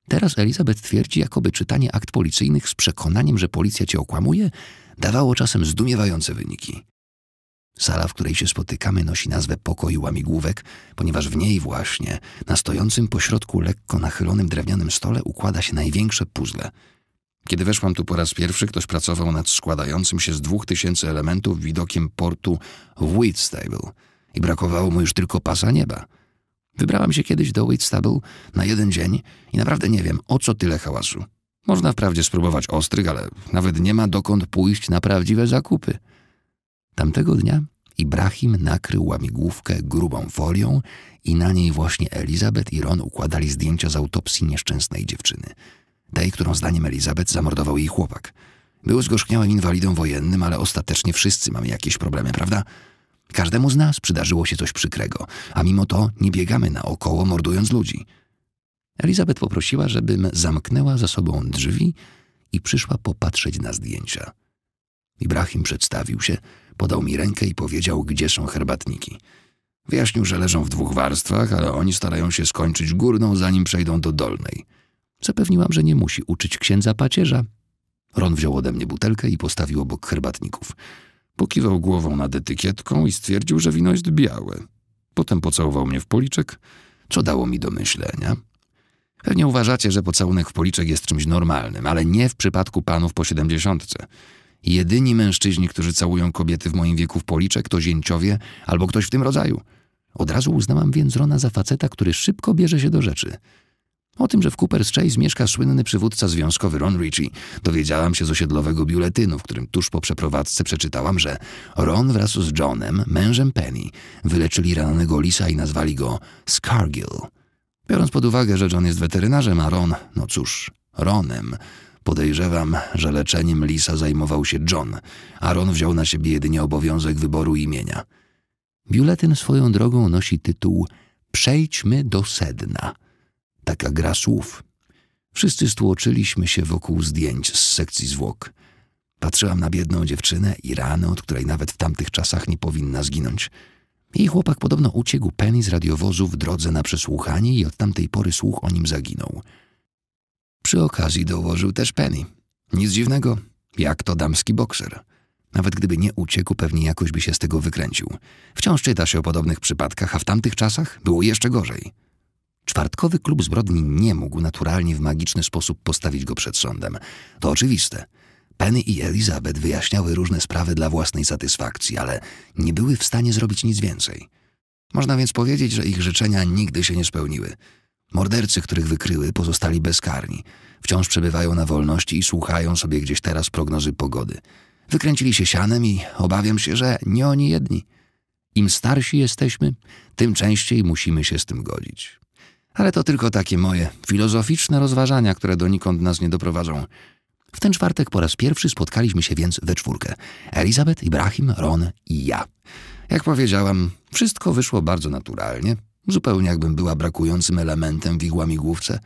Teraz Elizabeth twierdzi, jakoby czytanie akt policyjnych z przekonaniem, że policja cię okłamuje, dawało czasem zdumiewające wyniki. Sala, w której się spotykamy, nosi nazwę pokoju łamigłówek, ponieważ w niej właśnie, na stojącym pośrodku lekko nachylonym drewnianym stole, układa się największe puzzle. Kiedy weszłam tu po raz pierwszy, ktoś pracował nad składającym się z dwóch tysięcy elementów widokiem portu w Whitstable i brakowało mu już tylko pasa nieba. Wybrałam się kiedyś do Whitstable na jeden dzień i naprawdę nie wiem, o co tyle hałasu. Można wprawdzie spróbować ostrych, ale nawet nie ma dokąd pójść na prawdziwe zakupy. Tamtego dnia Ibrahim nakrył łamigłówkę grubą folią i na niej właśnie Elizabeth i Ron układali zdjęcia z autopsji nieszczęsnej dziewczyny. Tej, którą zdaniem Elizabeth zamordował jej chłopak. Był zgorzkniałym inwalidą wojennym, ale ostatecznie wszyscy mamy jakieś problemy, prawda? Każdemu z nas przydarzyło się coś przykrego, a mimo to nie biegamy naokoło mordując ludzi – Elizabeth poprosiła, żebym zamknęła za sobą drzwi i przyszła popatrzeć na zdjęcia. Ibrahim przedstawił się, podał mi rękę i powiedział, gdzie są herbatniki. Wyjaśnił, że leżą w dwóch warstwach, ale oni starają się skończyć górną, zanim przejdą do dolnej. Zapewniłam, że nie musi uczyć księdza pacierza. Ron wziął ode mnie butelkę i postawił obok herbatników. Pokiwał głową nad etykietką i stwierdził, że wino jest białe. Potem pocałował mnie w policzek, co dało mi do myślenia. Pewnie uważacie, że pocałunek w policzek jest czymś normalnym, ale nie w przypadku panów po siedemdziesiątce. Jedyni mężczyźni, którzy całują kobiety w moim wieku w policzek, to zięciowie albo ktoś w tym rodzaju. Od razu uznałam więc Rona za faceta, który szybko bierze się do rzeczy. O tym, że w Cooper's Chase mieszka słynny przywódca związkowy Ron Ritchie, dowiedziałam się z osiedlowego biuletynu, w którym tuż po przeprowadzce przeczytałam, że Ron wraz z Johnem, mężem Penny, wyleczyli rannego lisa i nazwali go Scargill. Biorąc pod uwagę, że John jest weterynarzem, a Ron, no cóż, Ronem, podejrzewam, że leczeniem lisa zajmował się John, a Ron wziął na siebie jedynie obowiązek wyboru imienia. Biuletyn swoją drogą nosi tytuł Przejdźmy do sedna. Taka gra słów. Wszyscy stłoczyliśmy się wokół zdjęć z sekcji zwłok. Patrzyłam na biedną dziewczynę i ranę, od której nawet w tamtych czasach nie powinna zginąć – jej chłopak podobno uciekł Penny z radiowozu w drodze na przesłuchanie i od tamtej pory słuch o nim zaginął. Przy okazji dołożył też Penny. Nic dziwnego, jak to damski bokser. Nawet gdyby nie uciekł, pewnie jakoś by się z tego wykręcił. Wciąż czyta się o podobnych przypadkach, a w tamtych czasach było jeszcze gorzej. Czwartkowy klub zbrodni nie mógł naturalnie w magiczny sposób postawić go przed sądem. To oczywiste – Penny i Elizabeth wyjaśniały różne sprawy dla własnej satysfakcji, ale nie były w stanie zrobić nic więcej. Można więc powiedzieć, że ich życzenia nigdy się nie spełniły. Mordercy, których wykryły, pozostali bezkarni. Wciąż przebywają na wolności i słuchają sobie gdzieś teraz prognozy pogody. Wykręcili się sianem i obawiam się, że nie oni jedni. Im starsi jesteśmy, tym częściej musimy się z tym godzić. Ale to tylko takie moje filozoficzne rozważania, które donikąd nas nie doprowadzą. W ten czwartek po raz pierwszy spotkaliśmy się więc we czwórkę. Elizabeth, Ibrahim, Ron i ja. Jak powiedziałam, wszystko wyszło bardzo naturalnie. Zupełnie jakbym była brakującym elementem w igłamigłówce.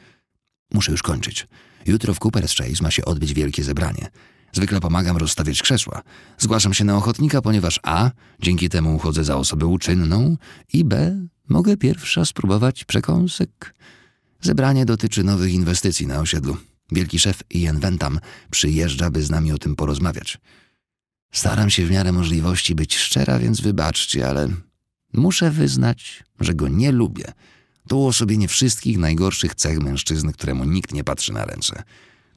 Muszę już kończyć. Jutro w Cooper's Chase ma się odbyć wielkie zebranie. Zwykle pomagam rozstawiać krzesła. Zgłaszam się na ochotnika, ponieważ a. Dzięki temu uchodzę za osobę uczynną i b. Mogę pierwsza spróbować przekąsek. Zebranie dotyczy nowych inwestycji na osiedlu. Wielki szef Ian Ventam przyjeżdża, by z nami o tym porozmawiać. Staram się w miarę możliwości być szczera, więc wybaczcie, ale muszę wyznać, że go nie lubię. To uosobienie wszystkich najgorszych cech mężczyzny, któremu nikt nie patrzy na ręce.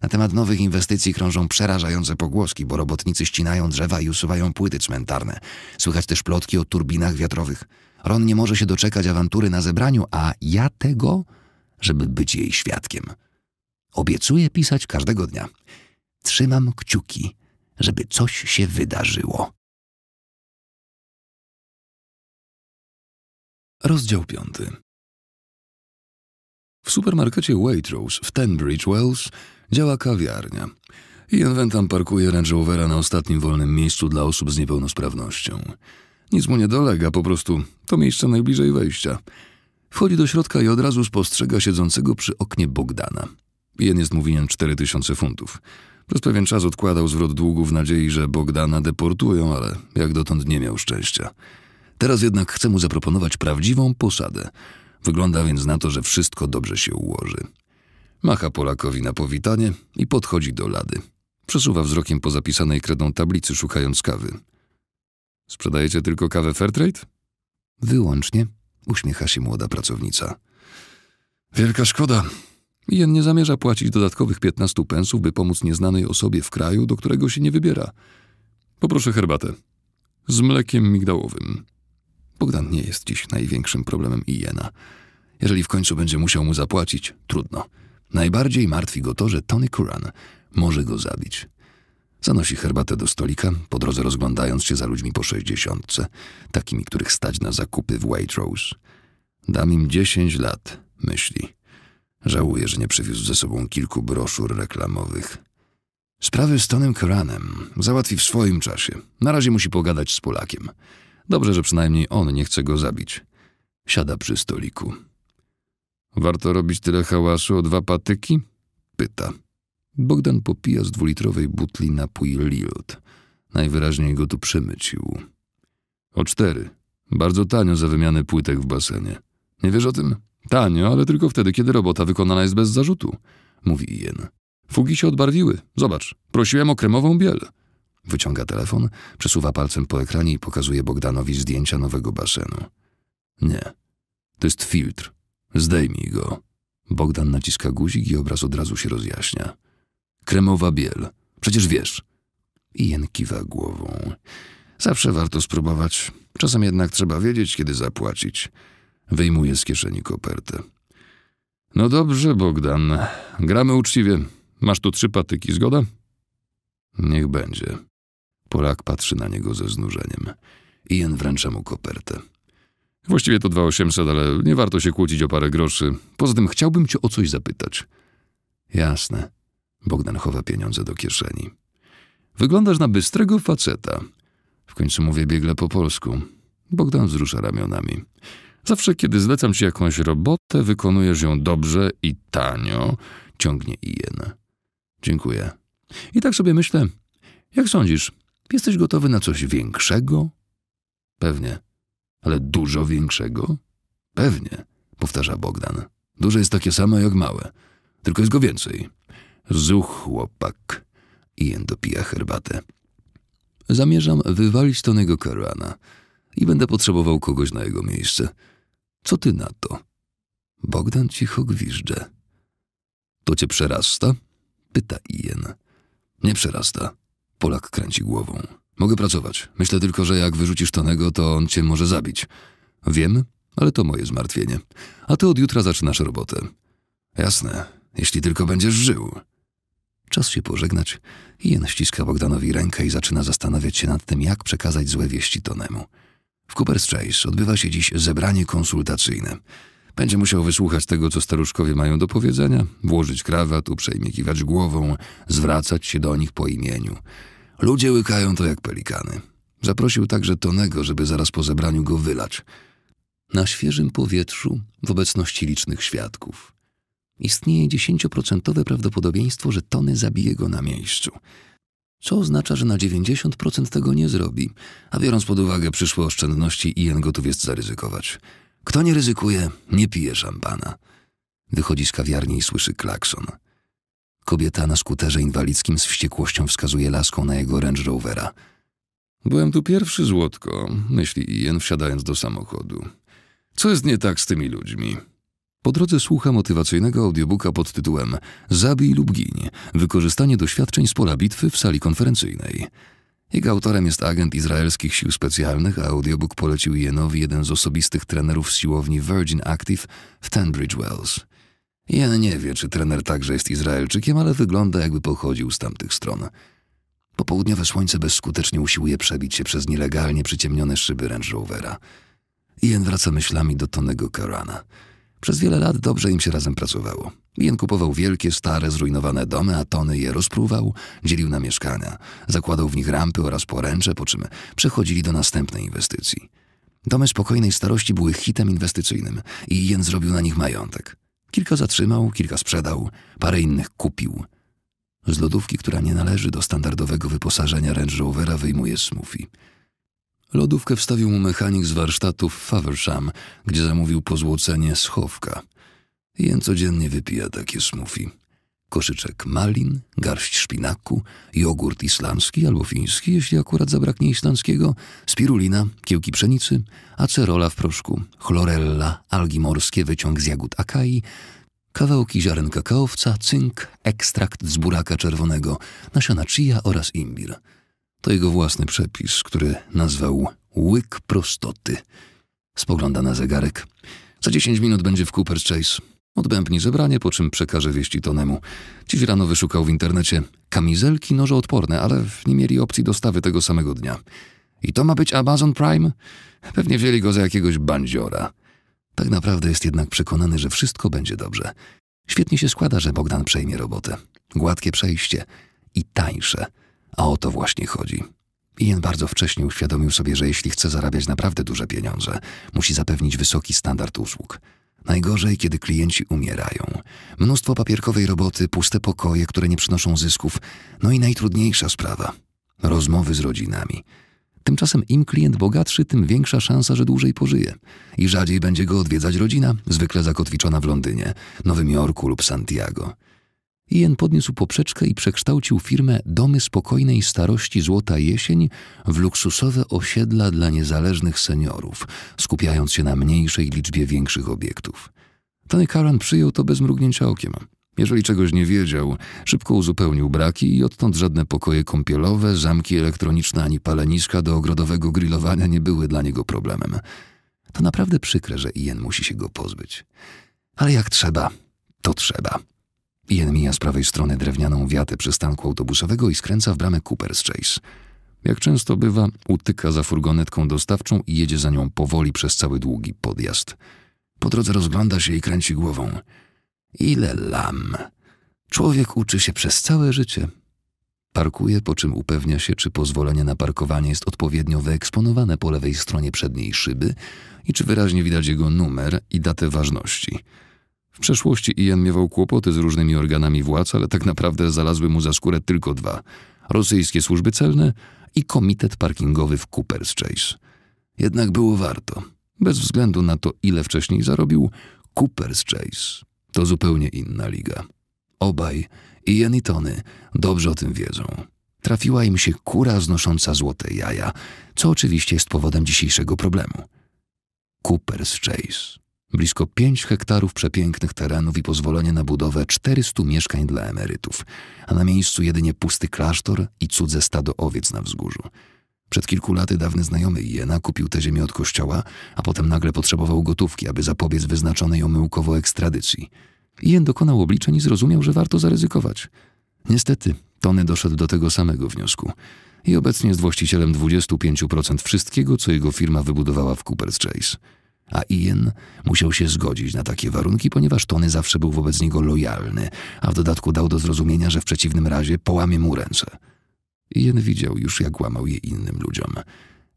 Na temat nowych inwestycji krążą przerażające pogłoski, bo robotnicy ścinają drzewa i usuwają płyty cmentarne. Słychać też plotki o turbinach wiatrowych. Ron nie może się doczekać awantury na zebraniu, a ja tego, żeby być jej świadkiem. Obiecuję pisać każdego dnia. Trzymam kciuki, żeby coś się wydarzyło. Rozdział piąty. W supermarkecie Waitrose w Tenbridge Wells działa kawiarnia. Ian Ventam parkuje Range Rovera na ostatnim wolnym miejscu dla osób z niepełnosprawnością. Nic mu nie dolega, po prostu to miejsce najbliżej wejścia. Wchodzi do środka i od razu spostrzega siedzącego przy oknie Bogdana. Jen jest mu winien 4000 funtów. Przez pewien czas odkładał zwrot długu w nadziei, że Bogdana deportują, ale jak dotąd nie miał szczęścia. Teraz jednak chce mu zaproponować prawdziwą posadę. Wygląda więc na to, że wszystko dobrze się ułoży. Macha Polakowi na powitanie i podchodzi do lady. Przesuwa wzrokiem po zapisanej kredą tablicy, szukając kawy. Sprzedajecie tylko kawę Fairtrade? Wyłącznie, uśmiecha się młoda pracownica. Wielka szkoda, Jen nie zamierza płacić dodatkowych 15 pensów, by pomóc nieznanej osobie w kraju, do którego się nie wybiera. Poproszę herbatę. Z mlekiem migdałowym. Bogdan nie jest dziś największym problemem Iena. Jeżeli w końcu będzie musiał mu zapłacić, trudno. Najbardziej martwi go to, że Tony Curran może go zabić. Zanosi herbatę do stolika, po drodze rozglądając się za ludźmi po sześćdziesiątce, takimi, których stać na zakupy w Waitrose. Dam im dziesięć lat, myśli. Żałuję, że nie przywiózł ze sobą kilku broszur reklamowych. Sprawy z tonym Kranem załatwi w swoim czasie. Na razie musi pogadać z Polakiem. Dobrze, że przynajmniej on nie chce go zabić. Siada przy stoliku. Warto robić tyle hałasu o dwa patyki? Pyta. Bogdan popija z dwulitrowej butli napój Lilt. Najwyraźniej go tu przemycił. O cztery. Bardzo tanio za wymianę płytek w basenie. Nie wiesz o tym? Tanio, ale tylko wtedy, kiedy robota wykonana jest bez zarzutu, mówi Ian. Fugi się odbarwiły. Zobacz, prosiłem o kremową biel. Wyciąga telefon, przesuwa palcem po ekranie i pokazuje Bogdanowi zdjęcia nowego basenu. Nie, to jest filtr. Zdejmij go. Bogdan naciska guzik i obraz od razu się rozjaśnia. Kremowa biel. Przecież wiesz. Ian kiwa głową. Zawsze warto spróbować. Czasem jednak trzeba wiedzieć, kiedy zapłacić. Wyjmuje z kieszeni kopertę. No dobrze, Bogdan. Gramy uczciwie. Masz tu trzy patyki, zgoda? Niech będzie. Polak patrzy na niego ze znużeniem. Ian wręcza mu kopertę. Właściwie to dwa osiemset ale nie warto się kłócić o parę groszy. Poza tym chciałbym cię o coś zapytać. Jasne. Bogdan chowa pieniądze do kieszeni. Wyglądasz na bystrego faceta. W końcu mówię biegle po polsku. Bogdan wzrusza ramionami. Zawsze, kiedy zlecam ci jakąś robotę, wykonujesz ją dobrze i tanio, ciągnie Ian. Dziękuję. I tak sobie myślę, jak sądzisz, jesteś gotowy na coś większego? Pewnie. Ale dużo większego? Pewnie, powtarza Bogdan. Duże jest takie samo jak małe, tylko jest go więcej. Zuch, chłopak. Ian dopija herbatę. Zamierzam wywalić Tonego Karana i będę potrzebował kogoś na jego miejsce. Co ty na to? Bogdan cicho gwizdże. To cię przerasta? Pyta Ien. Nie przerasta. Polak kręci głową. Mogę pracować. Myślę tylko, że jak wyrzucisz Tonego, to on cię może zabić. Wiem, ale to moje zmartwienie. A ty od jutra zaczynasz robotę. Jasne, jeśli tylko będziesz żył. Czas się pożegnać. Ien ściska Bogdanowi rękę i zaczyna zastanawiać się nad tym, jak przekazać złe wieści Tonemu. W Cooper's Chase odbywa się dziś zebranie konsultacyjne. Będzie musiał wysłuchać tego, co staruszkowie mają do powiedzenia, włożyć krawat, uprzejmie kiwać głową, zwracać się do nich po imieniu. Ludzie łykają to jak pelikany. Zaprosił także Tonego, żeby zaraz po zebraniu go wylać. Na świeżym powietrzu, w obecności licznych świadków. Istnieje dziesięcioprocentowe prawdopodobieństwo, że Tony zabije go na miejscu co oznacza, że na 90% tego nie zrobi, a biorąc pod uwagę przyszłe oszczędności, Ian gotów jest zaryzykować. Kto nie ryzykuje, nie pije szampana. Wychodzi z kawiarni i słyszy klakson. Kobieta na skuterze inwalidzkim z wściekłością wskazuje laską na jego Range Rovera. Byłem tu pierwszy, Złotko, myśli Ian, wsiadając do samochodu. Co jest nie tak z tymi ludźmi? Po drodze słucha motywacyjnego audiobooka pod tytułem Zabij lub giń – wykorzystanie doświadczeń z pola bitwy w sali konferencyjnej. Jego autorem jest agent izraelskich sił specjalnych, a audiobook polecił Jenowi jeden z osobistych trenerów z siłowni Virgin Active w Tenbridge Wells. Jen nie wie, czy trener także jest Izraelczykiem, ale wygląda jakby pochodził z tamtych stron. Popołudniowe słońce bezskutecznie usiłuje przebić się przez nielegalnie przyciemnione szyby Range Rovera. Jen wraca myślami do Tonego Karana – przez wiele lat dobrze im się razem pracowało. Jen kupował wielkie, stare, zrujnowane domy, a Tony je rozpruwał, dzielił na mieszkania, zakładał w nich rampy oraz poręcze, po czym przechodzili do następnej inwestycji. Domy spokojnej starości były hitem inwestycyjnym i Jen zrobił na nich majątek. Kilka zatrzymał, kilka sprzedał, parę innych kupił. Z lodówki, która nie należy do standardowego wyposażenia Range Rovera, wyjmuje Smurfy. Lodówkę wstawił mu mechanik z warsztatów w Faversham, gdzie zamówił pozłocenie schowka. Jen codziennie wypija takie smoothie. Koszyczek malin, garść szpinaku, jogurt islandzki albo fiński, jeśli akurat zabraknie islandzkiego, spirulina, kiełki pszenicy, acerola w proszku, chlorella, algi morskie, wyciąg z jagód akai, kawałki ziaren kakaowca, cynk, ekstrakt z buraka czerwonego, nasiona chia oraz imbir – to jego własny przepis, który nazwał łyk prostoty. Spogląda na zegarek. Za 10 minut będzie w Cooper's Chase. Odbębni zebranie, po czym przekaże wieści Tonemu. Dziś rano wyszukał w internecie kamizelki nożoodporne, ale nie mieli opcji dostawy tego samego dnia. I to ma być Amazon Prime? Pewnie wzięli go za jakiegoś bandziora. Tak naprawdę jest jednak przekonany, że wszystko będzie dobrze. Świetnie się składa, że Bogdan przejmie robotę. Gładkie przejście i tańsze – a o to właśnie chodzi. Ian bardzo wcześnie uświadomił sobie, że jeśli chce zarabiać naprawdę duże pieniądze, musi zapewnić wysoki standard usług. Najgorzej, kiedy klienci umierają. Mnóstwo papierkowej roboty, puste pokoje, które nie przynoszą zysków, no i najtrudniejsza sprawa rozmowy z rodzinami. Tymczasem im klient bogatszy, tym większa szansa, że dłużej pożyje. I rzadziej będzie go odwiedzać rodzina, zwykle zakotwiczona w Londynie, Nowym Jorku lub Santiago. Ian podniósł poprzeczkę i przekształcił firmę Domy Spokojnej Starości Złota Jesień w luksusowe osiedla dla niezależnych seniorów, skupiając się na mniejszej liczbie większych obiektów. Tony Karan przyjął to bez mrugnięcia okiem. Jeżeli czegoś nie wiedział, szybko uzupełnił braki i odtąd żadne pokoje kąpielowe, zamki elektroniczne ani paleniska do ogrodowego grillowania nie były dla niego problemem. To naprawdę przykre, że Ian musi się go pozbyć. Ale jak trzeba, to trzeba. Ian mija z prawej strony drewnianą wiatę przystanku autobusowego i skręca w bramę Cooper's Chase. Jak często bywa, utyka za furgonetką dostawczą i jedzie za nią powoli przez cały długi podjazd. Po drodze rozgląda się i kręci głową. Ile lam! Człowiek uczy się przez całe życie. Parkuje, po czym upewnia się, czy pozwolenie na parkowanie jest odpowiednio wyeksponowane po lewej stronie przedniej szyby i czy wyraźnie widać jego numer i datę ważności. W przeszłości Ian miewał kłopoty z różnymi organami władz, ale tak naprawdę znalazły mu za skórę tylko dwa – rosyjskie służby celne i komitet parkingowy w Cooper's Chase. Jednak było warto. Bez względu na to, ile wcześniej zarobił, Cooper's Chase to zupełnie inna liga. Obaj, Ian i Tony, dobrze o tym wiedzą. Trafiła im się kura znosząca złote jaja, co oczywiście jest powodem dzisiejszego problemu. Cooper's Chase blisko 5 hektarów przepięknych terenów i pozwolenie na budowę 400 mieszkań dla emerytów, a na miejscu jedynie pusty klasztor i cudze stado owiec na wzgórzu. Przed kilku laty dawny znajomy Jena kupił tę ziemię od kościoła, a potem nagle potrzebował gotówki, aby zapobiec wyznaczonej omyłkowo ekstradycji. Jen dokonał obliczeń i zrozumiał, że warto zaryzykować. Niestety, Tony doszedł do tego samego wniosku i obecnie jest właścicielem 25% wszystkiego, co jego firma wybudowała w Cooper's Chase a Ian musiał się zgodzić na takie warunki, ponieważ Tony zawsze był wobec niego lojalny, a w dodatku dał do zrozumienia, że w przeciwnym razie połamie mu ręce. Ian widział już, jak łamał je innym ludziom,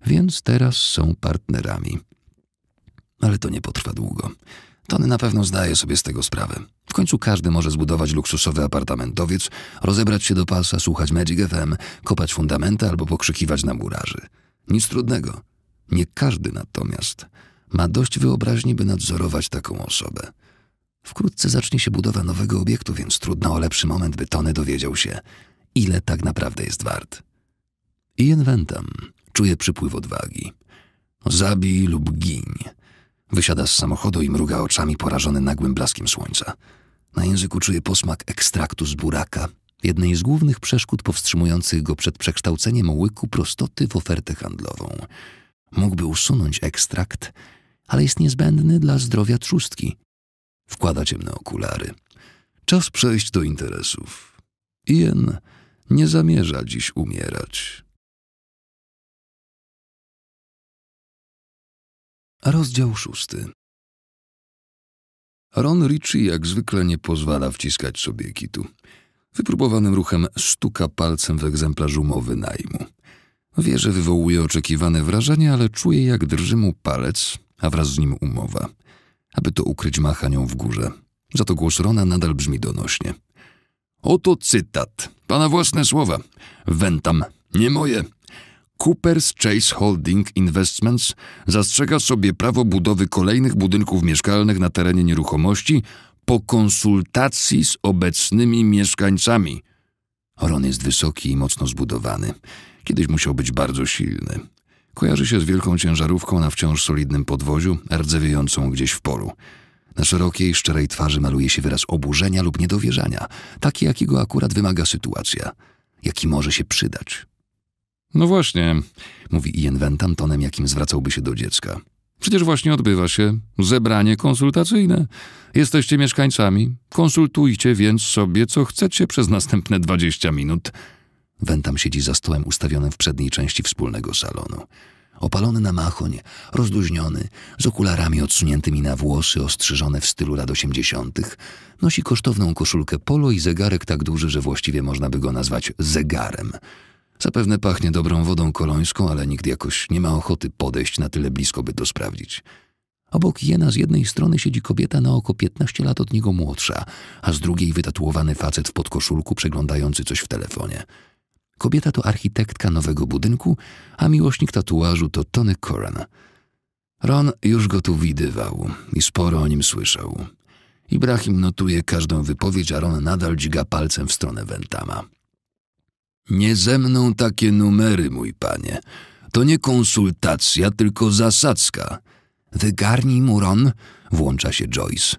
więc teraz są partnerami. Ale to nie potrwa długo. Tony na pewno zdaje sobie z tego sprawę. W końcu każdy może zbudować luksusowy apartamentowiec, rozebrać się do pasa, słuchać Magic FM, kopać fundamenty albo pokrzykiwać na murarzy. Nic trudnego. Nie każdy natomiast ma dość wyobraźni, by nadzorować taką osobę. Wkrótce zacznie się budowa nowego obiektu, więc trudno o lepszy moment, by Tony dowiedział się, ile tak naprawdę jest wart. Ian Ventam czuje przypływ odwagi. Zabij lub giń. Wysiada z samochodu i mruga oczami porażony nagłym blaskiem słońca. Na języku czuje posmak ekstraktu z buraka, jednej z głównych przeszkód powstrzymujących go przed przekształceniem łyku prostoty w ofertę handlową. Mógłby usunąć ekstrakt ale jest niezbędny dla zdrowia trzustki. Wkłada ciemne okulary. Czas przejść do interesów. Ian nie zamierza dziś umierać. Rozdział szósty. Ron Ritchie jak zwykle nie pozwala wciskać sobie kitu. Wypróbowanym ruchem stuka palcem w egzemplarz umowy najmu. Wie, że wywołuje oczekiwane wrażenie, ale czuje jak drży mu palec, a wraz z nim umowa, aby to ukryć machanią w górze. Za to głos Rona nadal brzmi donośnie. Oto cytat. Pana własne słowa. Wentam. Nie moje. Coopers Chase Holding Investments zastrzega sobie prawo budowy kolejnych budynków mieszkalnych na terenie nieruchomości po konsultacji z obecnymi mieszkańcami. Ron jest wysoki i mocno zbudowany. Kiedyś musiał być bardzo silny kojarzy się z wielką ciężarówką na wciąż solidnym podwoziu, rdzewiejącą gdzieś w polu. Na szerokiej, szczerej twarzy maluje się wyraz oburzenia lub niedowierzania, taki jakiego akurat wymaga sytuacja, jaki może się przydać. No właśnie, mówi Ian Ventan tonem, jakim zwracałby się do dziecka. Przecież właśnie odbywa się zebranie konsultacyjne. Jesteście mieszkańcami, konsultujcie więc sobie, co chcecie przez następne dwadzieścia minut. Wentam siedzi za stołem ustawionym w przedniej części wspólnego salonu. Opalony na machoń, rozluźniony, z okularami odsuniętymi na włosy, ostrzyżone w stylu lat osiemdziesiątych, nosi kosztowną koszulkę polo i zegarek tak duży, że właściwie można by go nazwać zegarem. Zapewne pachnie dobrą wodą kolońską, ale nikt jakoś nie ma ochoty podejść na tyle blisko, by to sprawdzić. Obok jena z jednej strony siedzi kobieta na oko 15 lat od niego młodsza, a z drugiej wytatuowany facet w podkoszulku przeglądający coś w telefonie – Kobieta to architektka nowego budynku, a miłośnik tatuażu to Tony Coran. Ron już go tu widywał i sporo o nim słyszał. Ibrahim notuje każdą wypowiedź, a Ron nadal dźga palcem w stronę Wentama. Nie ze mną takie numery, mój panie. To nie konsultacja, tylko zasadzka. Wygarnij mu, Ron, włącza się Joyce.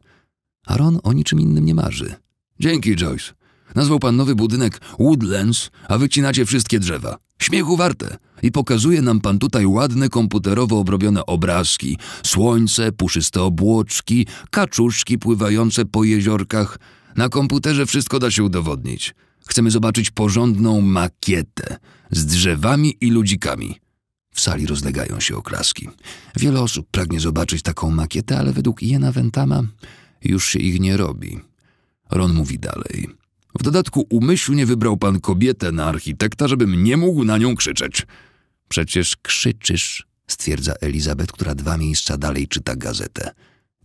A Ron o niczym innym nie marzy. Dzięki, Joyce. Nazwał pan nowy budynek Woodlands, a wycinacie wszystkie drzewa. Śmiechu warte. I pokazuje nam pan tutaj ładne komputerowo obrobione obrazki. Słońce, puszyste obłoczki, kaczuszki pływające po jeziorkach. Na komputerze wszystko da się udowodnić. Chcemy zobaczyć porządną makietę z drzewami i ludzikami. W sali rozlegają się oklaski. Wiele osób pragnie zobaczyć taką makietę, ale według Jena Wentama już się ich nie robi. Ron mówi dalej. W dodatku umyślnie wybrał pan kobietę na architekta, żebym nie mógł na nią krzyczeć. Przecież krzyczysz, stwierdza Elizabeth, która dwa miejsca dalej czyta gazetę.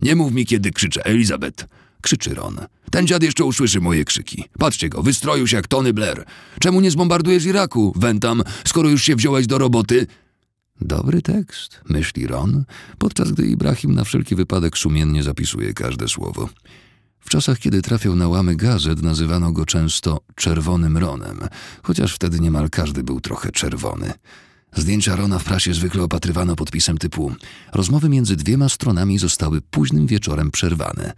Nie mów mi, kiedy krzyczę, Elizabeth, krzyczy Ron. Ten dziad jeszcze usłyszy moje krzyki. Patrzcie go, wystroił się jak Tony Blair. Czemu nie zbombardujesz Iraku, Wentam, skoro już się wziąłeś do roboty? Dobry tekst, myśli Ron, podczas gdy Ibrahim na wszelki wypadek sumiennie zapisuje każde słowo. W czasach, kiedy trafiał na łamy gazet, nazywano go często czerwonym Ronem, chociaż wtedy niemal każdy był trochę czerwony. Zdjęcia Rona w prasie zwykle opatrywano podpisem typu Rozmowy między dwiema stronami zostały późnym wieczorem przerwane.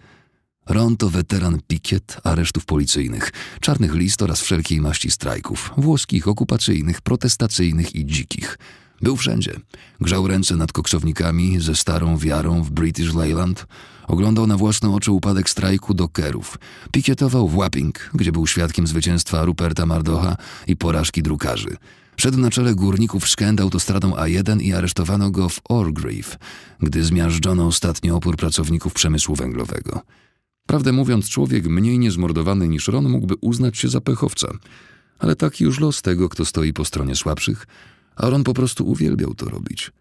Ron to weteran pikiet, aresztów policyjnych, czarnych list oraz wszelkiej maści strajków włoskich, okupacyjnych, protestacyjnych i dzikich. Był wszędzie. Grzał ręce nad koksownikami ze starą wiarą w British Leyland – Oglądał na własne oczy upadek strajku dokerów. Pikietował w Wapping, gdzie był świadkiem zwycięstwa Ruperta Mardocha i porażki drukarzy. Szedł na czele górników szkęd autostradą A1 i aresztowano go w Orgreave, gdy zmiażdżono ostatni opór pracowników przemysłu węglowego. Prawdę mówiąc, człowiek mniej niezmordowany niż Ron mógłby uznać się za pechowca, ale taki już los tego, kto stoi po stronie słabszych, a Ron po prostu uwielbiał to robić –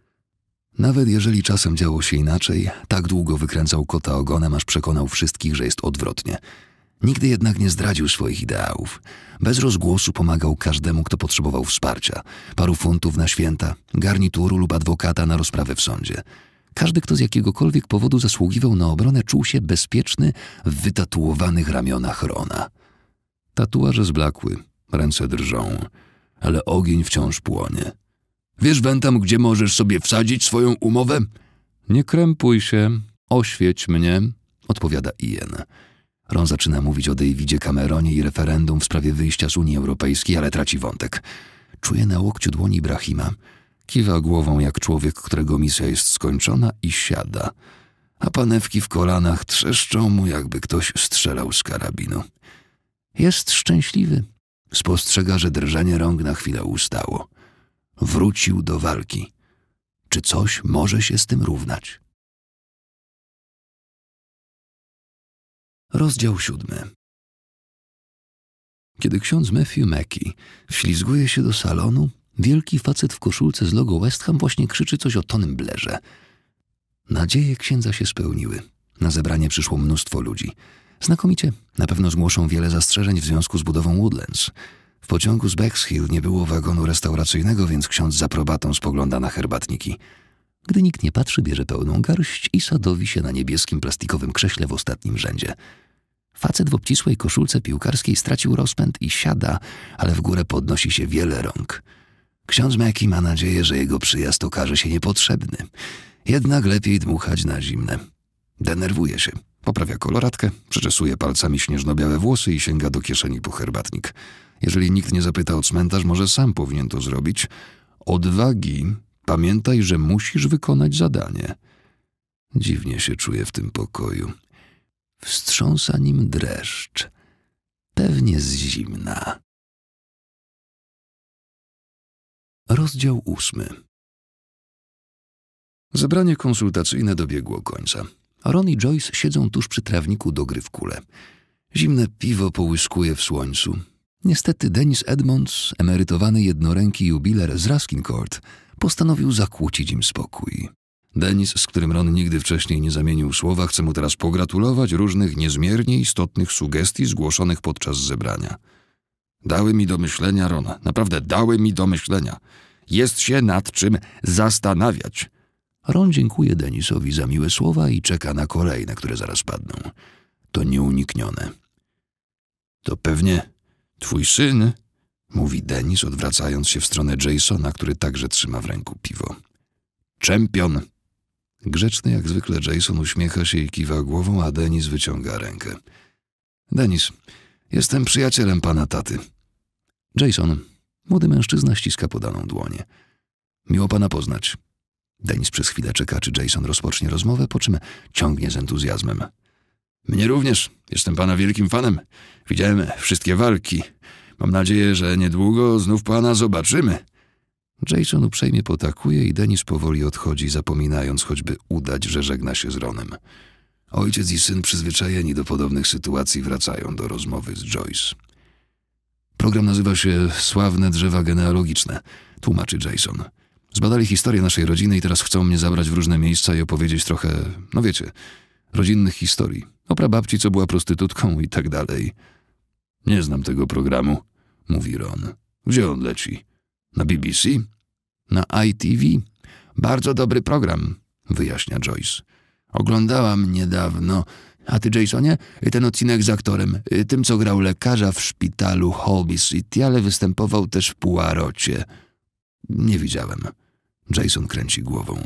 nawet jeżeli czasem działo się inaczej, tak długo wykręcał kota ogonem, aż przekonał wszystkich, że jest odwrotnie. Nigdy jednak nie zdradził swoich ideałów. Bez rozgłosu pomagał każdemu, kto potrzebował wsparcia, paru funtów na święta, garnituru lub adwokata na rozprawę w sądzie. Każdy, kto z jakiegokolwiek powodu zasługiwał na obronę, czuł się bezpieczny w wytatuowanych ramionach Rona. Tatuaże zblakły, ręce drżą, ale ogień wciąż płonie. Wiesz, Wentam, gdzie możesz sobie wsadzić swoją umowę? Nie krępuj się, oświeć mnie, odpowiada Ian. Ron zaczyna mówić o Davidzie Cameronie i referendum w sprawie wyjścia z Unii Europejskiej, ale traci wątek. Czuje na łokciu dłoni Brahima. Kiwa głową jak człowiek, którego misja jest skończona i siada. A panewki w kolanach trzeszczą mu, jakby ktoś strzelał z karabinu. Jest szczęśliwy. Spostrzega, że drżenie rąk na chwilę ustało. Wrócił do walki. Czy coś może się z tym równać? Rozdział siódmy. Kiedy ksiądz Matthew Mackey wślizguje się do salonu, wielki facet w koszulce z logo West Ham właśnie krzyczy coś o Tonym Blerze. Nadzieje księdza się spełniły. Na zebranie przyszło mnóstwo ludzi. Znakomicie, na pewno zgłoszą wiele zastrzeżeń w związku z budową Woodlands – w pociągu z Bexhill nie było wagonu restauracyjnego, więc ksiądz za probatą spogląda na herbatniki. Gdy nikt nie patrzy, bierze pełną garść i sadowi się na niebieskim plastikowym krześle w ostatnim rzędzie. Facet w obcisłej koszulce piłkarskiej stracił rozpęd i siada, ale w górę podnosi się wiele rąk. Ksiądz Meki ma nadzieję, że jego przyjazd okaże się niepotrzebny. Jednak lepiej dmuchać na zimne. Denerwuje się. Poprawia koloratkę, przeczesuje palcami śnieżno-białe włosy i sięga do kieszeni po herbatnik. Jeżeli nikt nie zapyta o cmentarz, może sam powinien to zrobić. Odwagi, pamiętaj, że musisz wykonać zadanie. Dziwnie się czuję w tym pokoju. Wstrząsa nim dreszcz. Pewnie z zimna. Rozdział ósmy. Zebranie konsultacyjne dobiegło końca. Ron i Joyce siedzą tuż przy trawniku do gry w kule. Zimne piwo połyskuje w słońcu. Niestety Denis Edmonds, emerytowany jednoręki jubiler z Raskincourt, postanowił zakłócić im spokój. Denis, z którym Ron nigdy wcześniej nie zamienił słowa, chce mu teraz pogratulować różnych niezmiernie istotnych sugestii zgłoszonych podczas zebrania. Dały mi do myślenia, Rona. Naprawdę dały mi do myślenia. Jest się nad czym zastanawiać. Ron dziękuje Denisowi za miłe słowa i czeka na kolejne, które zaraz padną. To nieuniknione. To pewnie Twój syn, mówi Denis, odwracając się w stronę Jasona, który także trzyma w ręku piwo. Czempion! Grzeczny jak zwykle Jason uśmiecha się i kiwa głową, a Denis wyciąga rękę. Denis, jestem przyjacielem pana taty. Jason, młody mężczyzna ściska podaną dłonie. Miło pana poznać. Denis przez chwilę czeka, czy Jason rozpocznie rozmowę, po czym ciągnie z entuzjazmem. Mnie również. Jestem pana wielkim fanem. Widziałem wszystkie walki. Mam nadzieję, że niedługo znów pana zobaczymy. Jason uprzejmie potakuje i Denis powoli odchodzi, zapominając choćby udać, że żegna się z Ronem. Ojciec i syn przyzwyczajeni do podobnych sytuacji wracają do rozmowy z Joyce. Program nazywa się Sławne Drzewa Genealogiczne, tłumaczy Jason. Zbadali historię naszej rodziny i teraz chcą mnie zabrać w różne miejsca i opowiedzieć trochę, no wiecie, rodzinnych historii o prababci, co była prostytutką i tak dalej. Nie znam tego programu, mówi Ron. Gdzie on leci? Na BBC? Na ITV? Bardzo dobry program, wyjaśnia Joyce. Oglądałam niedawno. A ty, Jasonie? Ten odcinek z aktorem, tym, co grał lekarza w szpitalu Holby City, ale występował też w Puarocie. Nie widziałem. Jason kręci głową.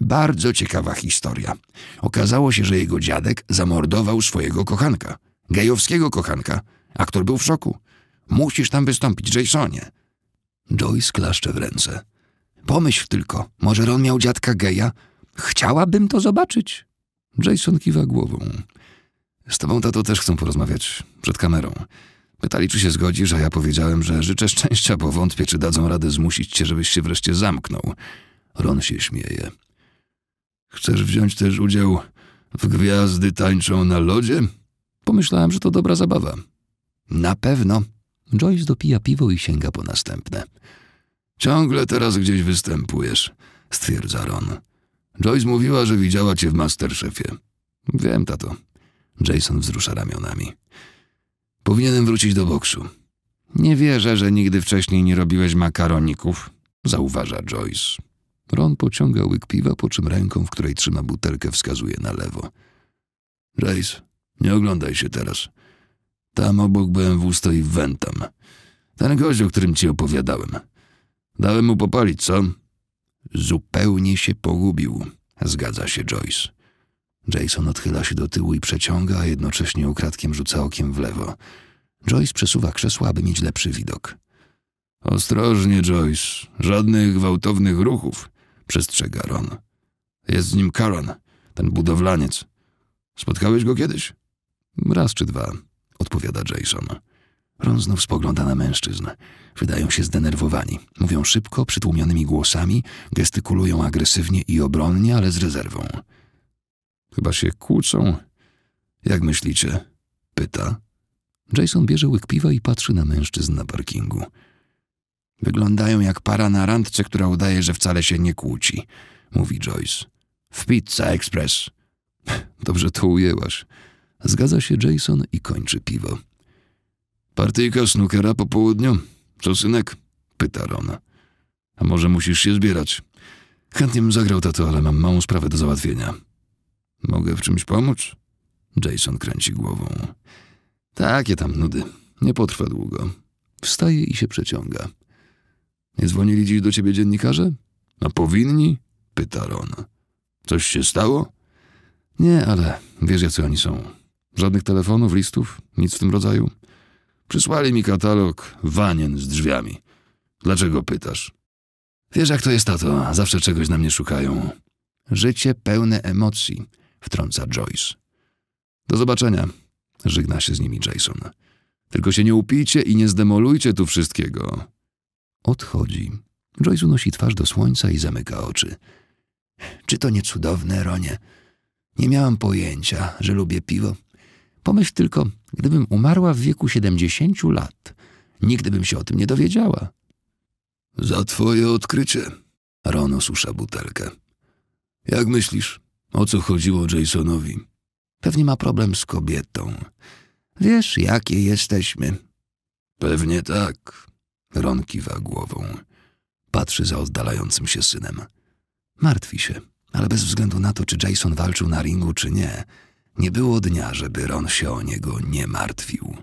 Bardzo ciekawa historia. Okazało się, że jego dziadek zamordował swojego kochanka. Gejowskiego kochanka. Aktor był w szoku. Musisz tam wystąpić, Jasonie. Joyce klaszcze w ręce. Pomyśl tylko, może Ron miał dziadka geja? Chciałabym to zobaczyć. Jason kiwa głową. Z tobą, tato, też chcą porozmawiać. Przed kamerą. Pytali, czy się zgodzisz, a ja powiedziałem, że życzę szczęścia, bo wątpię, czy dadzą radę zmusić cię, żebyś się wreszcie zamknął. Ron się śmieje. Chcesz wziąć też udział w gwiazdy tańczą na lodzie? Pomyślałem, że to dobra zabawa. Na pewno. Joyce dopija piwo i sięga po następne. Ciągle teraz gdzieś występujesz, stwierdza Ron. Joyce mówiła, że widziała cię w Masterchefie. Wiem, tato. Jason wzrusza ramionami. Powinienem wrócić do boksu. Nie wierzę, że nigdy wcześniej nie robiłeś makaroników, zauważa Joyce. Ron pociąga łyk piwa, po czym ręką, w której trzyma butelkę, wskazuje na lewo. Jace, nie oglądaj się teraz. Tam obok BMW stoi Ventam. Ten gość, o którym ci opowiadałem. Dałem mu popalić, co? Zupełnie się pogubił, zgadza się Joyce. Jason odchyla się do tyłu i przeciąga, a jednocześnie ukradkiem rzuca okiem w lewo. Joyce przesuwa krzesło, aby mieć lepszy widok. Ostrożnie, Joyce. Żadnych gwałtownych ruchów przestrzega Ron. Jest z nim Karan, ten budowlaniec. Spotkałeś go kiedyś? Raz czy dwa, odpowiada Jason. Ron znów spogląda na mężczyzn. Wydają się zdenerwowani. Mówią szybko, przytłumionymi głosami, gestykulują agresywnie i obronnie, ale z rezerwą. Chyba się kłócą. Jak myślicie? Pyta. Jason bierze łyk piwa i patrzy na mężczyzn na parkingu. Wyglądają jak para na randce, która udaje, że wcale się nie kłóci, mówi Joyce. W Pizza Express. Dobrze to ujęłaś. Zgadza się Jason i kończy piwo. Partyjka snookera po południu? Co, synek? Pyta Rona. A może musisz się zbierać? Chętnie bym zagrał, tato, ale mam małą sprawę do załatwienia. Mogę w czymś pomóc? Jason kręci głową. Takie tam nudy. Nie potrwa długo. Wstaje i się przeciąga. Nie dzwonili dziś do ciebie dziennikarze? A powinni? Pyta Ron. Coś się stało? Nie, ale wiesz, jacy oni są. Żadnych telefonów, listów, nic w tym rodzaju. Przysłali mi katalog wanien z drzwiami. Dlaczego pytasz? Wiesz, jak to jest, tato. Zawsze czegoś na mnie szukają. Życie pełne emocji, wtrąca Joyce. Do zobaczenia, żegna się z nimi Jason. Tylko się nie upijcie i nie zdemolujcie tu wszystkiego. Odchodzi. Joyce unosi twarz do słońca i zamyka oczy. Czy to nie cudowne, Ronie? Nie miałam pojęcia, że lubię piwo. Pomyśl tylko, gdybym umarła w wieku siedemdziesięciu lat. Nigdy bym się o tym nie dowiedziała. Za twoje odkrycie. Ron susza butelkę. Jak myślisz, o co chodziło Jasonowi? Pewnie ma problem z kobietą. Wiesz, jakie jesteśmy. Pewnie tak. Ron kiwa głową. Patrzy za oddalającym się synem. Martwi się, ale bez względu na to, czy Jason walczył na ringu, czy nie, nie było dnia, żeby Ron się o niego nie martwił.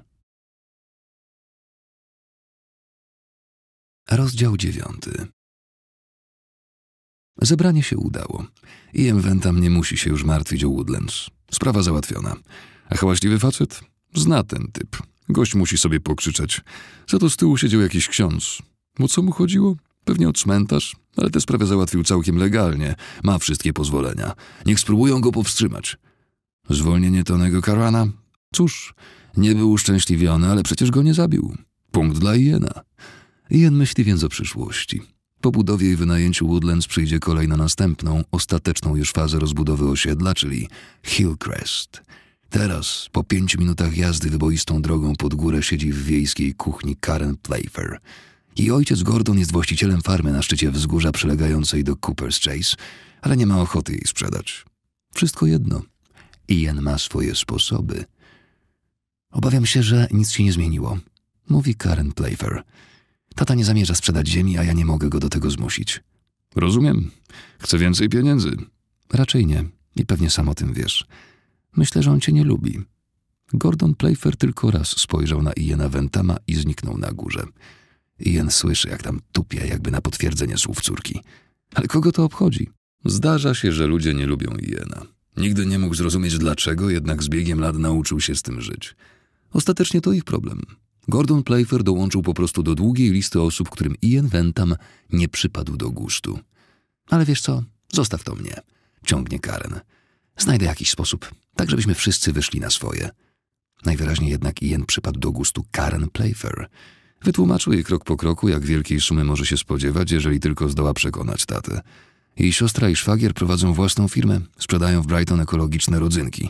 Rozdział dziewiąty. Zebranie się udało. Ian Ventam nie musi się już martwić o Woodlands. Sprawa załatwiona. A hałaśliwy facet? Zna ten typ. Gość musi sobie pokrzyczeć. Za to z tyłu siedział jakiś ksiądz. O co mu chodziło? Pewnie o cmentarz, ale tę sprawę załatwił całkiem legalnie. Ma wszystkie pozwolenia. Niech spróbują go powstrzymać. Zwolnienie Tonego Karana? Cóż, nie był uszczęśliwiony, ale przecież go nie zabił. Punkt dla Iena. Ien myśli więc o przyszłości. Po budowie i wynajęciu Woodlands przyjdzie kolej na następną, ostateczną już fazę rozbudowy osiedla, czyli Hillcrest – Teraz, po pięciu minutach jazdy wyboistą drogą pod górę, siedzi w wiejskiej kuchni Karen Playfair. Jej ojciec Gordon jest właścicielem farmy na szczycie wzgórza przylegającej do Cooper's Chase, ale nie ma ochoty jej sprzedać. Wszystko jedno. Ian ma swoje sposoby. Obawiam się, że nic się nie zmieniło, mówi Karen Playfair. Tata nie zamierza sprzedać ziemi, a ja nie mogę go do tego zmusić. Rozumiem. Chcę więcej pieniędzy. Raczej nie. I pewnie sam o tym wiesz. Myślę, że on cię nie lubi. Gordon Playfair tylko raz spojrzał na Iena Ventama i zniknął na górze. Ien słyszy, jak tam tupie, jakby na potwierdzenie słów córki. Ale kogo to obchodzi? Zdarza się, że ludzie nie lubią Iena. Nigdy nie mógł zrozumieć dlaczego, jednak z biegiem lat nauczył się z tym żyć. Ostatecznie to ich problem. Gordon Playfair dołączył po prostu do długiej listy osób, którym Ian Ventam nie przypadł do gustu. Ale wiesz co, zostaw to mnie, ciągnie Karen. Znajdę jakiś sposób tak żebyśmy wszyscy wyszli na swoje. Najwyraźniej jednak Ian przypadł do gustu Karen Playfair. Wytłumaczył jej krok po kroku, jak wielkiej sumy może się spodziewać, jeżeli tylko zdoła przekonać tatę. Jej siostra i szwagier prowadzą własną firmę, sprzedają w Brighton ekologiczne rodzynki.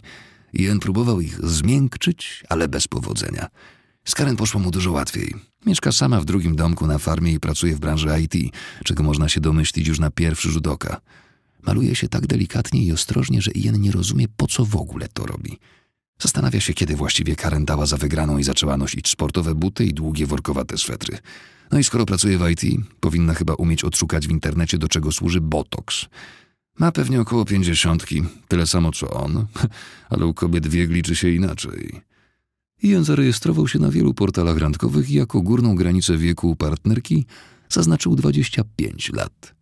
Ian próbował ich zmiękczyć, ale bez powodzenia. Z Karen poszło mu dużo łatwiej. Mieszka sama w drugim domku na farmie i pracuje w branży IT, czego można się domyślić już na pierwszy rzut oka. Maluje się tak delikatnie i ostrożnie, że Ian nie rozumie, po co w ogóle to robi. Zastanawia się, kiedy właściwie Karen dała za wygraną i zaczęła nosić sportowe buty i długie workowate swetry. No i skoro pracuje w IT, powinna chyba umieć odszukać w internecie, do czego służy botoks. Ma pewnie około pięćdziesiątki, tyle samo co on, ale u kobiet wiek liczy się inaczej. Ian zarejestrował się na wielu portalach randkowych i jako górną granicę wieku partnerki zaznaczył 25 lat.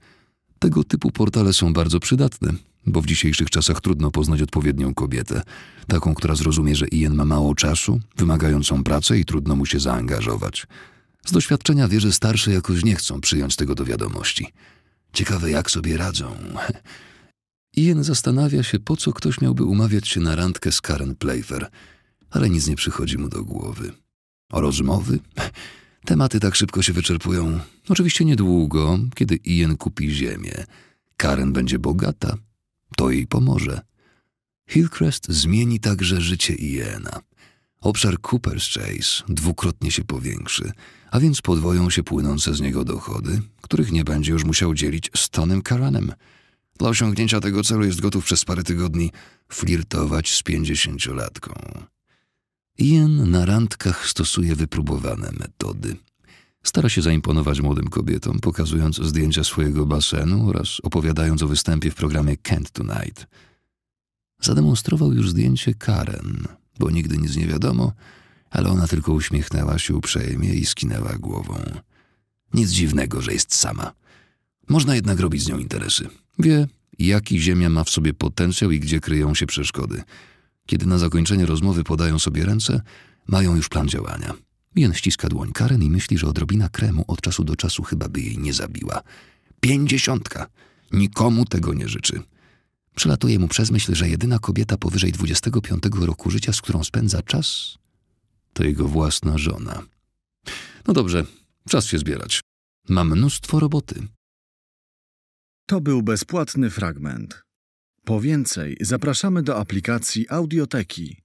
Tego typu portale są bardzo przydatne, bo w dzisiejszych czasach trudno poznać odpowiednią kobietę, taką, która zrozumie, że Ian ma mało czasu, wymagającą pracę i trudno mu się zaangażować. Z doświadczenia wie, że starsze jakoś nie chcą przyjąć tego do wiadomości. Ciekawe, jak sobie radzą. Ian zastanawia się, po co ktoś miałby umawiać się na randkę z Karen Playfair, ale nic nie przychodzi mu do głowy. O rozmowy? Tematy tak szybko się wyczerpują. Oczywiście niedługo, kiedy Ian kupi ziemię. Karen będzie bogata. To jej pomoże. Hillcrest zmieni także życie Iena. Obszar Cooper's Chase dwukrotnie się powiększy, a więc podwoją się płynące z niego dochody, których nie będzie już musiał dzielić z Tonym Karenem. Dla osiągnięcia tego celu jest gotów przez parę tygodni flirtować z pięćdziesięciolatką. Ian na randkach stosuje wypróbowane metody. Stara się zaimponować młodym kobietom, pokazując zdjęcia swojego basenu oraz opowiadając o występie w programie Kent Tonight. Zademonstrował już zdjęcie Karen, bo nigdy nic nie wiadomo, ale ona tylko uśmiechnęła się uprzejmie i skinęła głową. Nic dziwnego, że jest sama. Można jednak robić z nią interesy. Wie, jaki ziemia ma w sobie potencjał i gdzie kryją się przeszkody – kiedy na zakończenie rozmowy podają sobie ręce, mają już plan działania. Jen ściska dłoń Karen i myśli, że odrobina kremu od czasu do czasu chyba by jej nie zabiła. Pięćdziesiątka! Nikomu tego nie życzy. Przelatuje mu przez myśl, że jedyna kobieta powyżej 25 roku życia, z którą spędza czas, to jego własna żona. No dobrze, czas się zbierać. Mam mnóstwo roboty. To był bezpłatny fragment. Po więcej zapraszamy do aplikacji Audioteki.